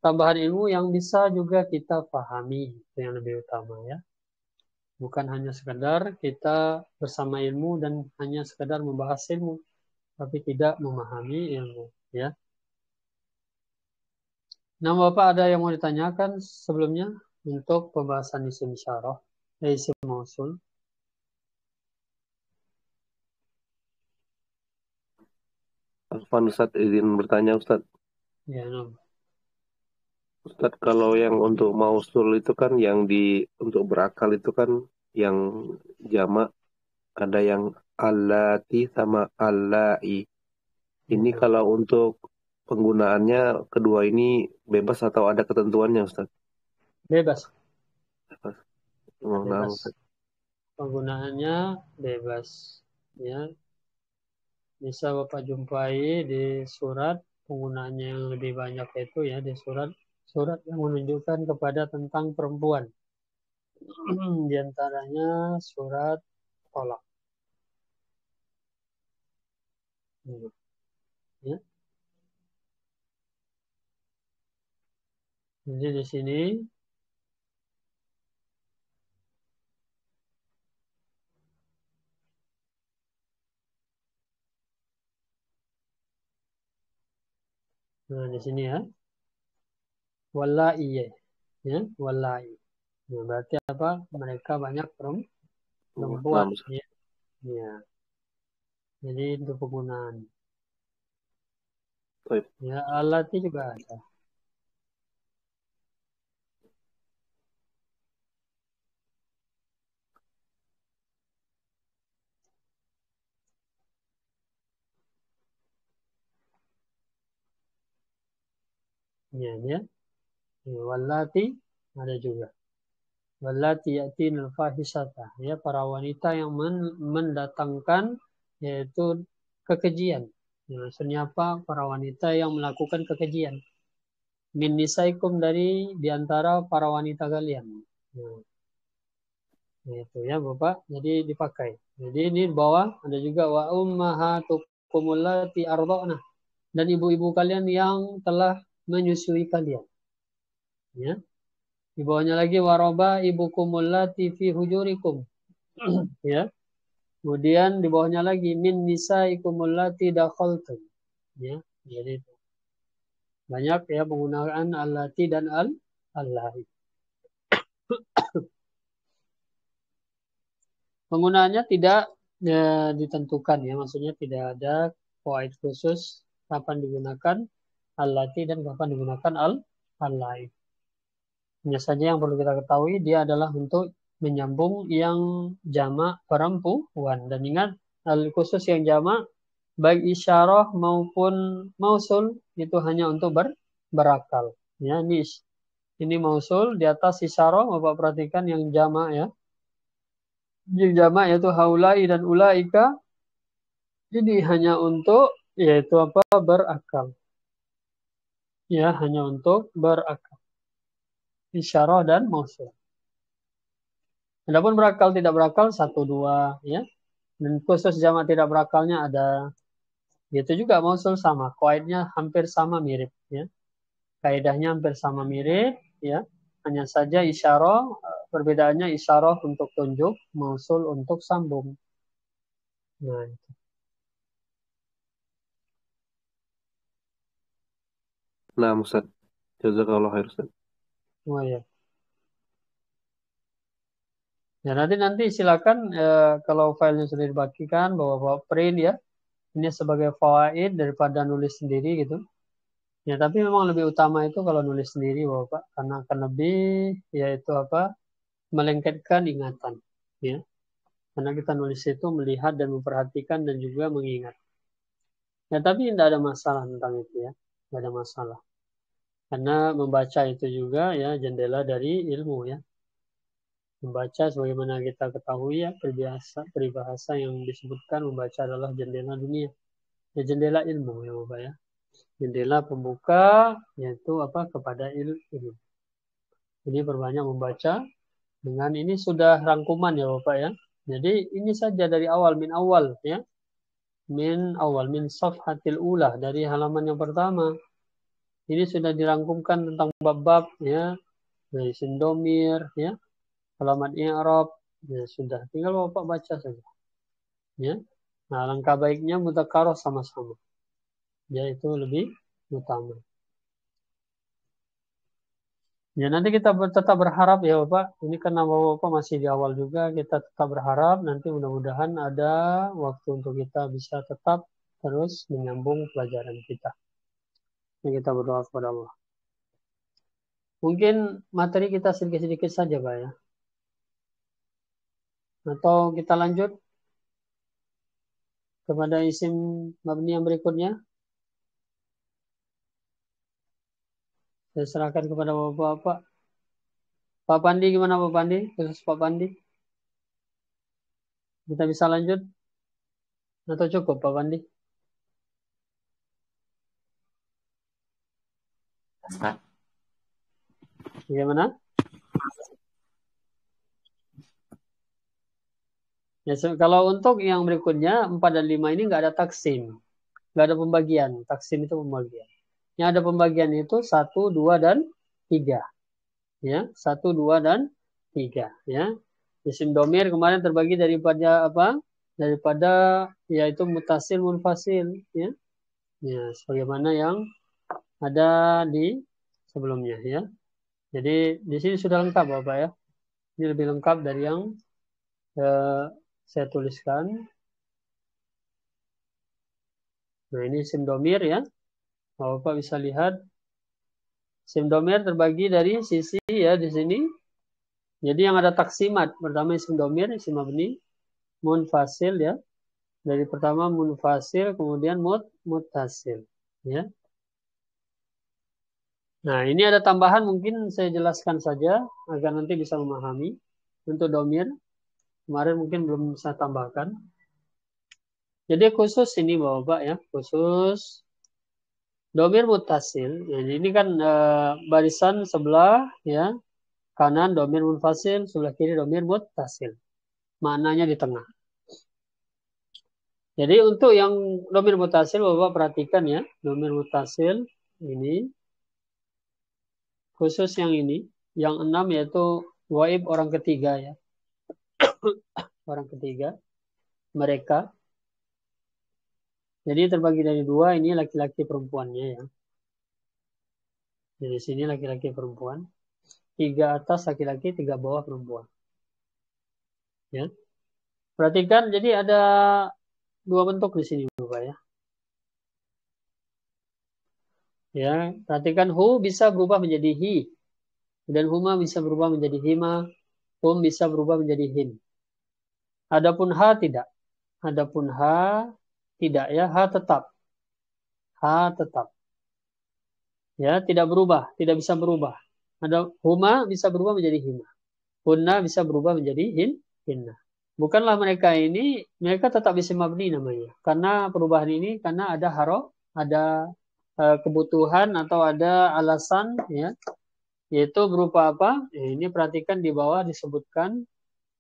Tambahan ilmu yang bisa juga kita pahami itu yang lebih utama ya. Bukan hanya sekedar kita bersama ilmu dan hanya sekedar membahas ilmu, tapi tidak memahami ilmu ya. Nah, Bapak ada yang mau ditanyakan sebelumnya untuk pembahasan isim syarah, eh, isim mausul? Afwan Ustaz izin bertanya Ustadz. Ya, no. Ustadz kalau yang untuk mausul itu kan yang di untuk berakal itu kan yang Jama ada yang alati sama alai. Ini ya. kalau untuk penggunaannya kedua ini bebas atau ada ketentuannya Ustaz? Bebas. Bebas. bebas. Penggunaannya bebas ya bisa Bapak jumpai di surat penggunaannya yang lebih banyak itu ya di surat surat yang menunjukkan kepada tentang perempuan. di antaranya surat tolak. Ya. Jadi di sini Nah, di sini ya. Wallahi ya. ya. Wallahi. Ya, berarti apa? Mereka banyak perempuan. Ya. ya. Jadi untuk penggunaan. Ya, alatnya juga ada. ya ya Walati ada juga Walati yatinul ya para wanita yang men mendatangkan yaitu kekejian ya, maksudnya apa para wanita yang melakukan kekejian min nisaikum dari diantara para wanita kalian ya. Nah, itu ya Bapak. Jadi dipakai. Jadi ini di bawah ada juga wa ummahatukumullati lati dan ibu-ibu kalian yang telah menyusui kalian. Ya. Di bawahnya lagi waroba ibukumullati fi hujurikum. ya. Kemudian di bawahnya lagi min tidak dakhaltum. Ya, jadi banyak ya penggunaan allati dan al allahi. Penggunaannya tidak ya, ditentukan ya, maksudnya tidak ada kuaid khusus kapan digunakan Alati dan kapan digunakan al alai. Hanya saja yang perlu kita ketahui dia adalah untuk menyambung yang jama perempuan dan ingat al khusus yang jama baik isyarah maupun mausul itu hanya untuk ber, berakal ya ini ini mausul di atas isyarah Bapak perhatikan yang jama ya yang jama yaitu haulai dan ulaika jadi hanya untuk yaitu apa berakal ya hanya untuk berakal isyarah dan mausul Adapun berakal tidak berakal satu dua ya dan khusus jamak tidak berakalnya ada itu juga mausul sama kaidahnya hampir sama mirip ya kaidahnya hampir sama mirip ya hanya saja isyarah perbedaannya isyarah untuk tunjuk mausul untuk sambung nah Nah Ustaz. jazakallah khair, Ustaz. Oh ya. Ya nanti nanti silakan eh, kalau filenya sudah dibagikan bawa bawa print ya. Ini sebagai fawaid daripada nulis sendiri gitu. Ya tapi memang lebih utama itu kalau nulis sendiri bapak karena akan lebih yaitu apa melengketkan ingatan ya. Karena kita nulis itu melihat dan memperhatikan dan juga mengingat. Ya tapi tidak ada masalah tentang itu ya nggak ada masalah karena membaca itu juga ya jendela dari ilmu ya membaca sebagaimana kita ketahui ya perbiasa peribahasa yang disebutkan membaca adalah jendela dunia ya jendela ilmu ya Bapak ya jendela pembuka yaitu apa kepada ilmu ini perbanyak membaca dengan ini sudah rangkuman ya Bapak ya jadi ini saja dari awal min awal ya min awal min safhatil ula dari halaman yang pertama. Ini sudah dirangkumkan tentang bab-bab ya dari sindomir ya alamat i'rab ya sudah tinggal Bapak baca saja. Ya. Nah, langkah baiknya mutakaroh sama-sama. Ya itu lebih utama. Ya nanti kita tetap berharap ya Bapak, ini karena Bapak masih di awal juga, kita tetap berharap nanti mudah-mudahan ada waktu untuk kita bisa tetap terus menyambung pelajaran kita. Ini kita berdoa kepada Allah. Mungkin materi kita sedikit-sedikit saja Pak ya. Atau kita lanjut kepada isim mabni yang berikutnya. Saya serahkan kepada Bapak-Bapak. Pak Pandi gimana Pak Pandi? Khusus Pak Pandi. Kita bisa lanjut? Atau cukup Pak Pandi? Gimana? Ya, kalau untuk yang berikutnya 4 dan 5 ini nggak ada taksim. Nggak ada pembagian. Taksim itu pembagian. Yang ada pembagian itu satu dua dan tiga Ya, 1, 2, dan tiga Ya. Isim domir kemarin terbagi daripada apa? Daripada yaitu mutasil munfasil. Ya. ya sebagaimana yang ada di sebelumnya. ya. Jadi di sini sudah lengkap Bapak ya. Ini lebih lengkap dari yang eh, saya tuliskan. Nah, ini isim domir ya. Bapak bisa lihat simdomer terbagi dari sisi ya di sini. Jadi yang ada taksimat pertama isim domir, isim mabni, munfasil ya. Dari pertama munfasil kemudian mut mutasil ya. Nah, ini ada tambahan mungkin saya jelaskan saja agar nanti bisa memahami untuk domir. Kemarin mungkin belum saya tambahkan. Jadi khusus ini Bapak ya, khusus domir mutasil jadi ini kan e, barisan sebelah ya kanan domir munfasil sebelah kiri domir mutasil maknanya di tengah jadi untuk yang domir mutasil bapak perhatikan ya domir mutasil ini khusus yang ini yang enam yaitu waib orang ketiga ya orang ketiga mereka jadi terbagi dari dua ini laki-laki perempuannya ya. Jadi sini laki-laki perempuan. Tiga atas laki-laki, tiga bawah perempuan. Ya. Perhatikan jadi ada dua bentuk di sini Bapak ya. Ya, perhatikan hu bisa berubah menjadi hi. Dan huma bisa berubah menjadi hima. Hum bisa berubah menjadi him. Adapun ha tidak. Adapun ha tidak ya h tetap h tetap ya tidak berubah tidak bisa berubah ada huma bisa berubah menjadi hima hunna bisa berubah menjadi hin hinna bukanlah mereka ini mereka tetap bisa mabni namanya karena perubahan ini karena ada haro ada uh, kebutuhan atau ada alasan ya yaitu berupa apa ya, ini perhatikan di bawah disebutkan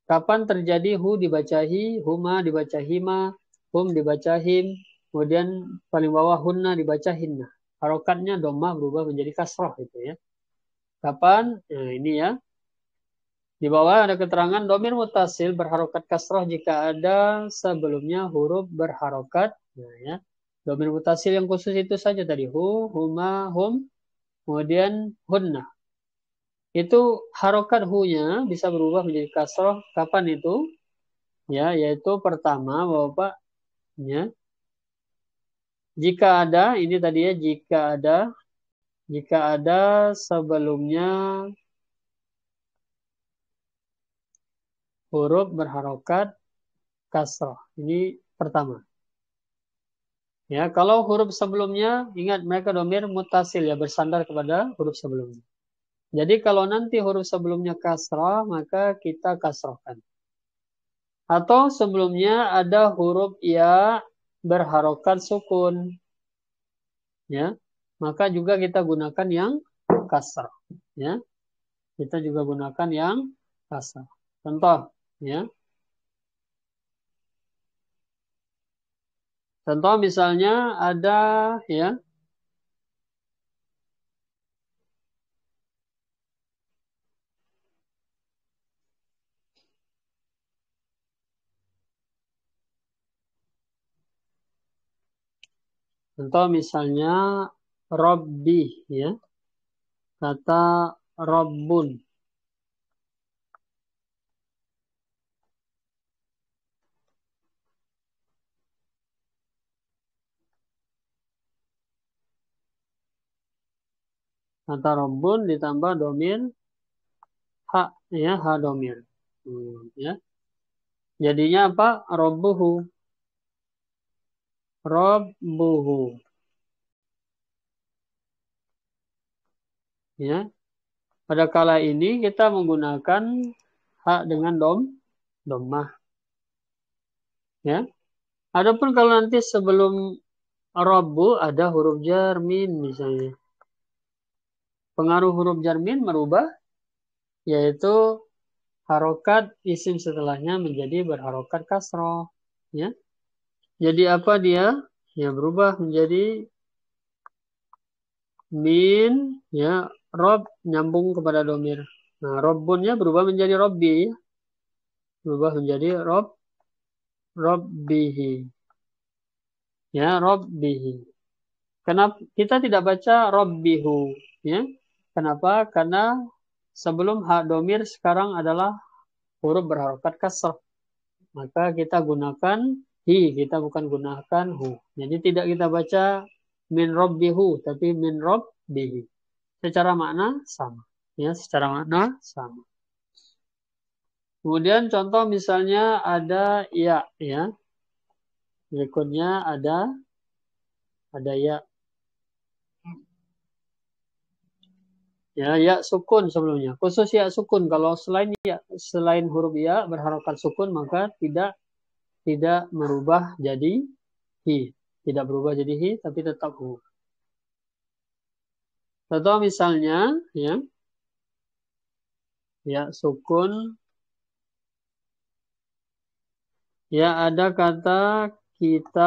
kapan terjadi hu dibacahi huma dibaca hima hum dibaca kemudian paling bawah hunna dibaca hinna. Harokatnya doma berubah menjadi kasroh itu ya. Kapan? Nah, ini ya. Di bawah ada keterangan domir mutasil berharokat kasroh jika ada sebelumnya huruf berharokat. Nah, ya. Domir mutasil yang khusus itu saja tadi. Hu, huma, hum, kemudian hunna. Itu harokat hunya bisa berubah menjadi kasroh. Kapan itu? Ya, yaitu pertama Bapak ya jika ada ini tadi ya jika ada jika ada sebelumnya huruf berharokat kasroh ini pertama ya kalau huruf sebelumnya ingat mereka domir mutasil ya bersandar kepada huruf sebelumnya jadi kalau nanti huruf sebelumnya kasrah, maka kita kasrokan atau sebelumnya ada huruf ya berharokat sukun. Ya, maka juga kita gunakan yang kasar. Ya, kita juga gunakan yang kasar. Contoh, ya. Contoh misalnya ada ya Contoh misalnya Robbi ya. Kata Robun, Kata Robun ditambah domir H, ya H domir. Hmm, ya. Jadinya apa? Robbuhu Rabbuhu. Ya. Pada kala ini kita menggunakan hak dengan dom domah. Ya. Adapun kalau nanti sebelum Rabbu ada huruf jarmin misalnya. Pengaruh huruf jarmin merubah yaitu harokat isim setelahnya menjadi berharokat kasroh. Ya jadi apa dia? Ya berubah menjadi min ya rob nyambung kepada domir. Nah, robbunnya berubah menjadi robbi. Berubah menjadi rob robbihi. Ya, robbihi. Ya, Kenapa kita tidak baca robbihu, ya? Kenapa? Karena sebelum hak domir sekarang adalah huruf berharokat kasar, Maka kita gunakan hi kita bukan gunakan hu. Jadi tidak kita baca min robbihu tapi min robbihi. Secara makna sama. Ya, secara makna sama. Kemudian contoh misalnya ada ya ya. Berikutnya ada ada ya. Ya, ya sukun sebelumnya. Khusus ya sukun. Kalau selain ya selain huruf ya berharokat sukun maka tidak tidak merubah jadi hi. Tidak berubah jadi hi, tapi tetap hu. Contoh misalnya, ya, ya sukun, ya ada kata kita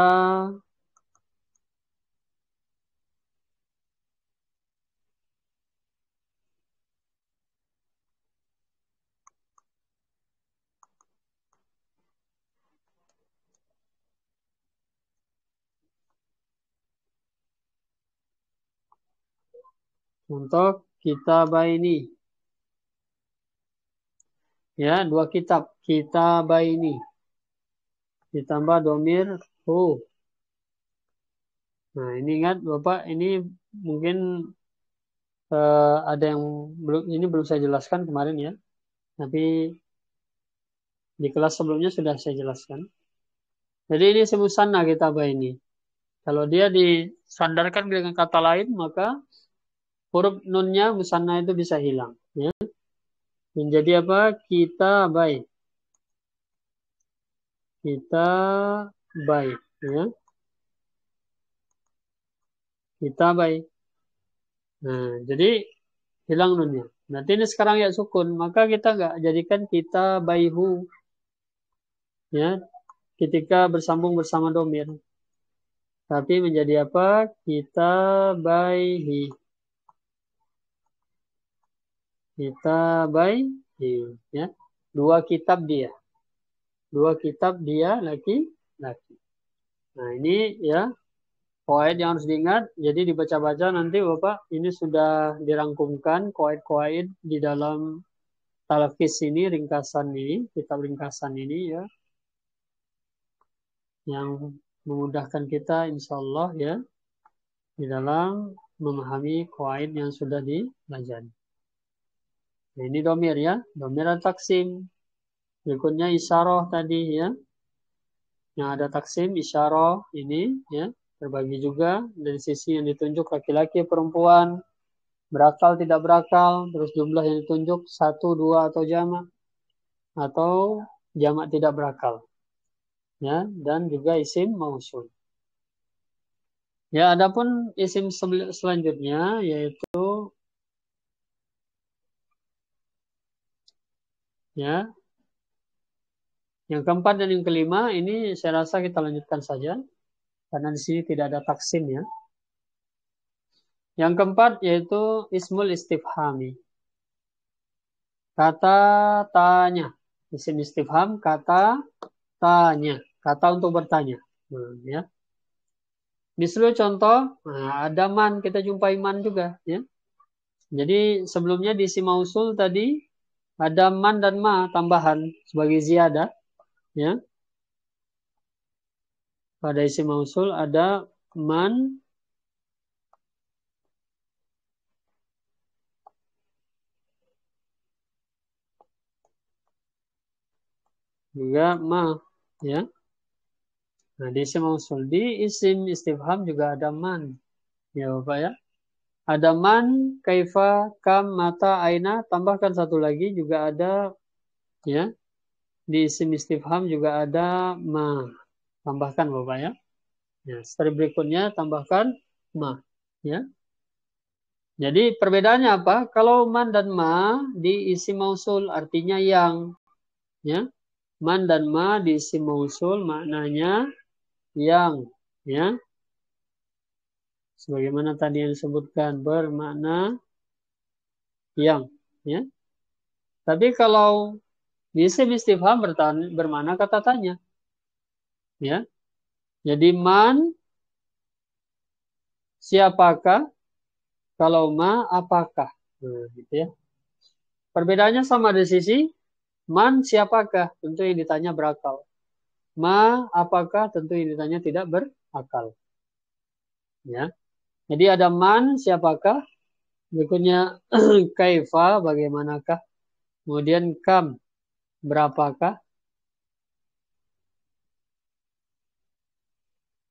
untuk ini, Ya, dua kitab. ini Ditambah domir Oh, Nah, ini ingat Bapak, ini mungkin uh, ada yang belum ini belum saya jelaskan kemarin ya. Tapi di kelas sebelumnya sudah saya jelaskan. Jadi ini semusana kita ini. Kalau dia disandarkan dengan kata lain, maka huruf nunnya musanna itu bisa hilang ya menjadi apa kita baik kita baik ya kita baik nah jadi hilang nunnya nanti ini sekarang ya sukun maka kita nggak jadikan kita baihu ya ketika bersambung bersama domir tapi menjadi apa kita baihi kita Kitabai ya. Dua kitab dia. Dua kitab dia lagi, laki Nah, ini ya koed yang harus diingat. Jadi dibaca-baca nanti Bapak ini sudah dirangkumkan koed-koed di dalam talafis ini, ringkasan ini, kitab ringkasan ini ya. Yang memudahkan kita insya Allah ya di dalam memahami koed yang sudah dipelajari. Ini domir ya, domir ada taksim. Berikutnya isyarah tadi ya. Yang ada taksim, isyarah ini ya. Terbagi juga dari sisi yang ditunjuk laki-laki, perempuan. Berakal, tidak berakal. Terus jumlah yang ditunjuk satu, dua, atau jamak. Atau jamak tidak berakal. Ya, dan juga isim mausul. Ya, adapun isim selanjutnya yaitu Ya. Yang keempat dan yang kelima ini saya rasa kita lanjutkan saja karena di sini tidak ada taksim ya. Yang keempat yaitu ismul istifhami. Kata tanya. Isim istifham kata tanya. Kata untuk bertanya. Hmm, ya. Misalnya contoh, nah ada man, kita jumpai man juga. ya. Jadi sebelumnya di isim mausul tadi ada man dan ma tambahan sebagai ziyada, ya pada isi mausul ada man juga ma ya nah di isim mausul di isim istifham juga ada man ya bapak ya ada man, kaifa, kam, mata, aina. Tambahkan satu lagi juga ada ya. Di isim istifham juga ada ma. Tambahkan Bapak ya. Ya, seri berikutnya tambahkan ma ya. Jadi perbedaannya apa? Kalau man dan ma di isim mausul artinya yang ya. Man dan ma di isim mausul maknanya yang ya sebagaimana tadi yang disebutkan bermakna yang ya tapi kalau di isim istifham bermakna kata tanya ya jadi man siapakah kalau ma apakah nah, gitu ya perbedaannya sama di sisi man siapakah tentu yang ditanya berakal ma apakah tentu yang ditanya tidak berakal ya jadi ada man siapakah? Berikutnya kaifa bagaimanakah? Kemudian kam berapakah?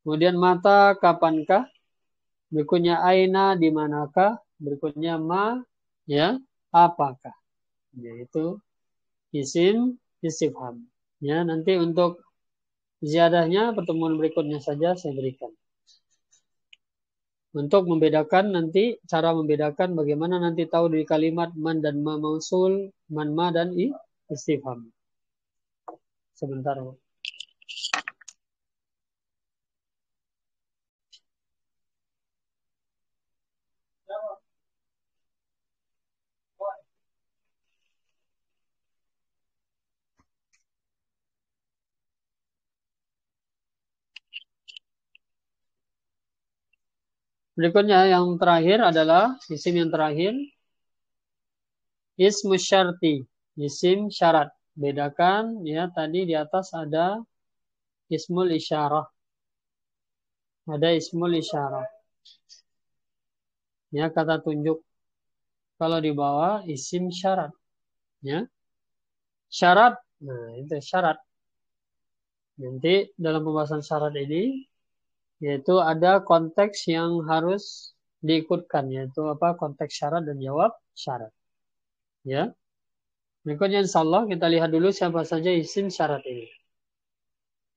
Kemudian mata kapankah? Berikutnya aina di manakah? Berikutnya ma ya apakah? Yaitu isim istifham. Ya, nanti untuk ziyadahnya pertemuan berikutnya saja saya berikan untuk membedakan nanti cara membedakan bagaimana nanti tahu dari kalimat man dan ma mausul man ma dan i istifham sebentar Berikutnya yang terakhir adalah isim yang terakhir ismu syarti, isim syarat. Bedakan ya tadi di atas ada ismul isyarah. Ada ismul isyarah. Ya kata tunjuk. Kalau di bawah isim syarat. Ya. Syarat. Nah, itu syarat. Nanti dalam pembahasan syarat ini yaitu ada konteks yang harus diikutkan yaitu apa konteks syarat dan jawab syarat ya berikutnya insya Allah kita lihat dulu siapa saja isim syarat ini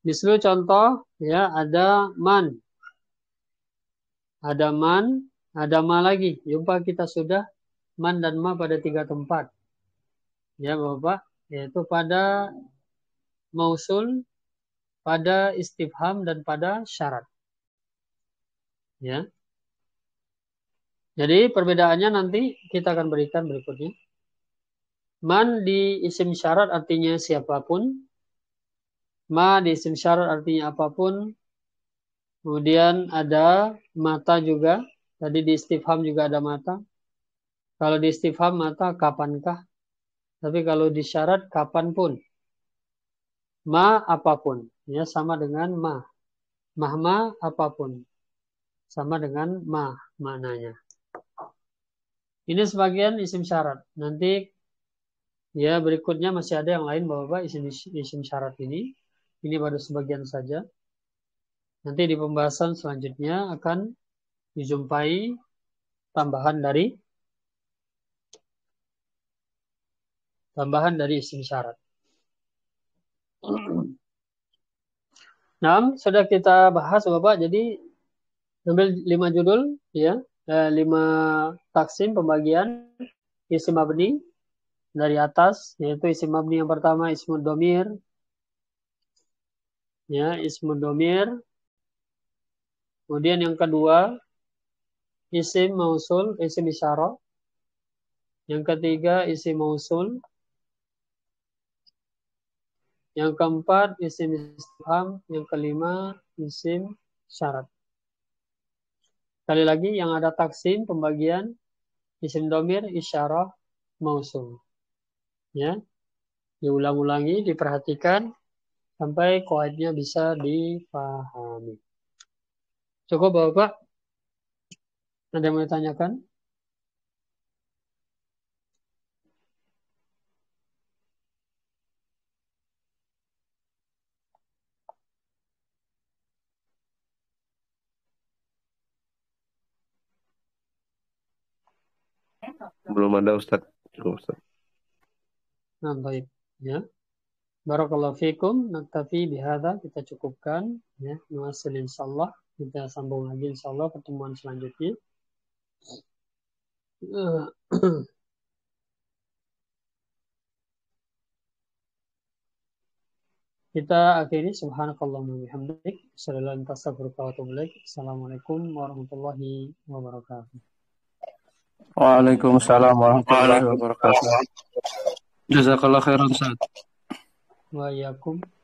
misalnya contoh ya ada man ada man ada ma lagi jumpa kita sudah man dan ma pada tiga tempat ya bapak yaitu pada mausul pada istifham dan pada syarat Ya. Jadi perbedaannya nanti kita akan berikan berikutnya. Man di isim syarat artinya siapapun. Ma di isim syarat artinya apapun. Kemudian ada mata juga. Tadi di istifham juga ada mata. Kalau di istifham mata kapankah? Tapi kalau di syarat kapanpun. Ma apapun. Ya sama dengan ma. Mahma apapun sama dengan ma maknanya. Ini sebagian isim syarat. Nanti ya berikutnya masih ada yang lain Bapak-bapak isim isim syarat ini. Ini baru sebagian saja. Nanti di pembahasan selanjutnya akan dijumpai tambahan dari tambahan dari isim syarat. Nah, sudah kita bahas Bapak. Jadi ambil lima judul ya eh, lima taksim pembagian isim mabni dari atas yaitu isim mabni yang pertama isim domir ya ismud domir kemudian yang kedua isim mausul isim isyara yang ketiga isim mausul yang keempat isim istifham yang kelima isim syarat Sekali lagi yang ada taksim pembagian isim domir isyarah mausul. Ya. Diulang-ulangi, diperhatikan sampai koinnya bisa dipahami. Cukup Bapak? Ada yang mau ditanyakan? belum ada Ustaz. Cukup Ustaz. Nah, baik. Ya. Barakallahu fikum. Naktafi bihada. Kita cukupkan. Ya. Nuhasil Allah. Kita sambung lagi Insya Allah pertemuan selanjutnya. Kita akhiri subhanakallah wa bihamdik. Assalamualaikum warahmatullahi wabarakatuh. Waalaikumsalam warahmatullahi wabarakatuh. Jazakallah khairan Ustaz. Wa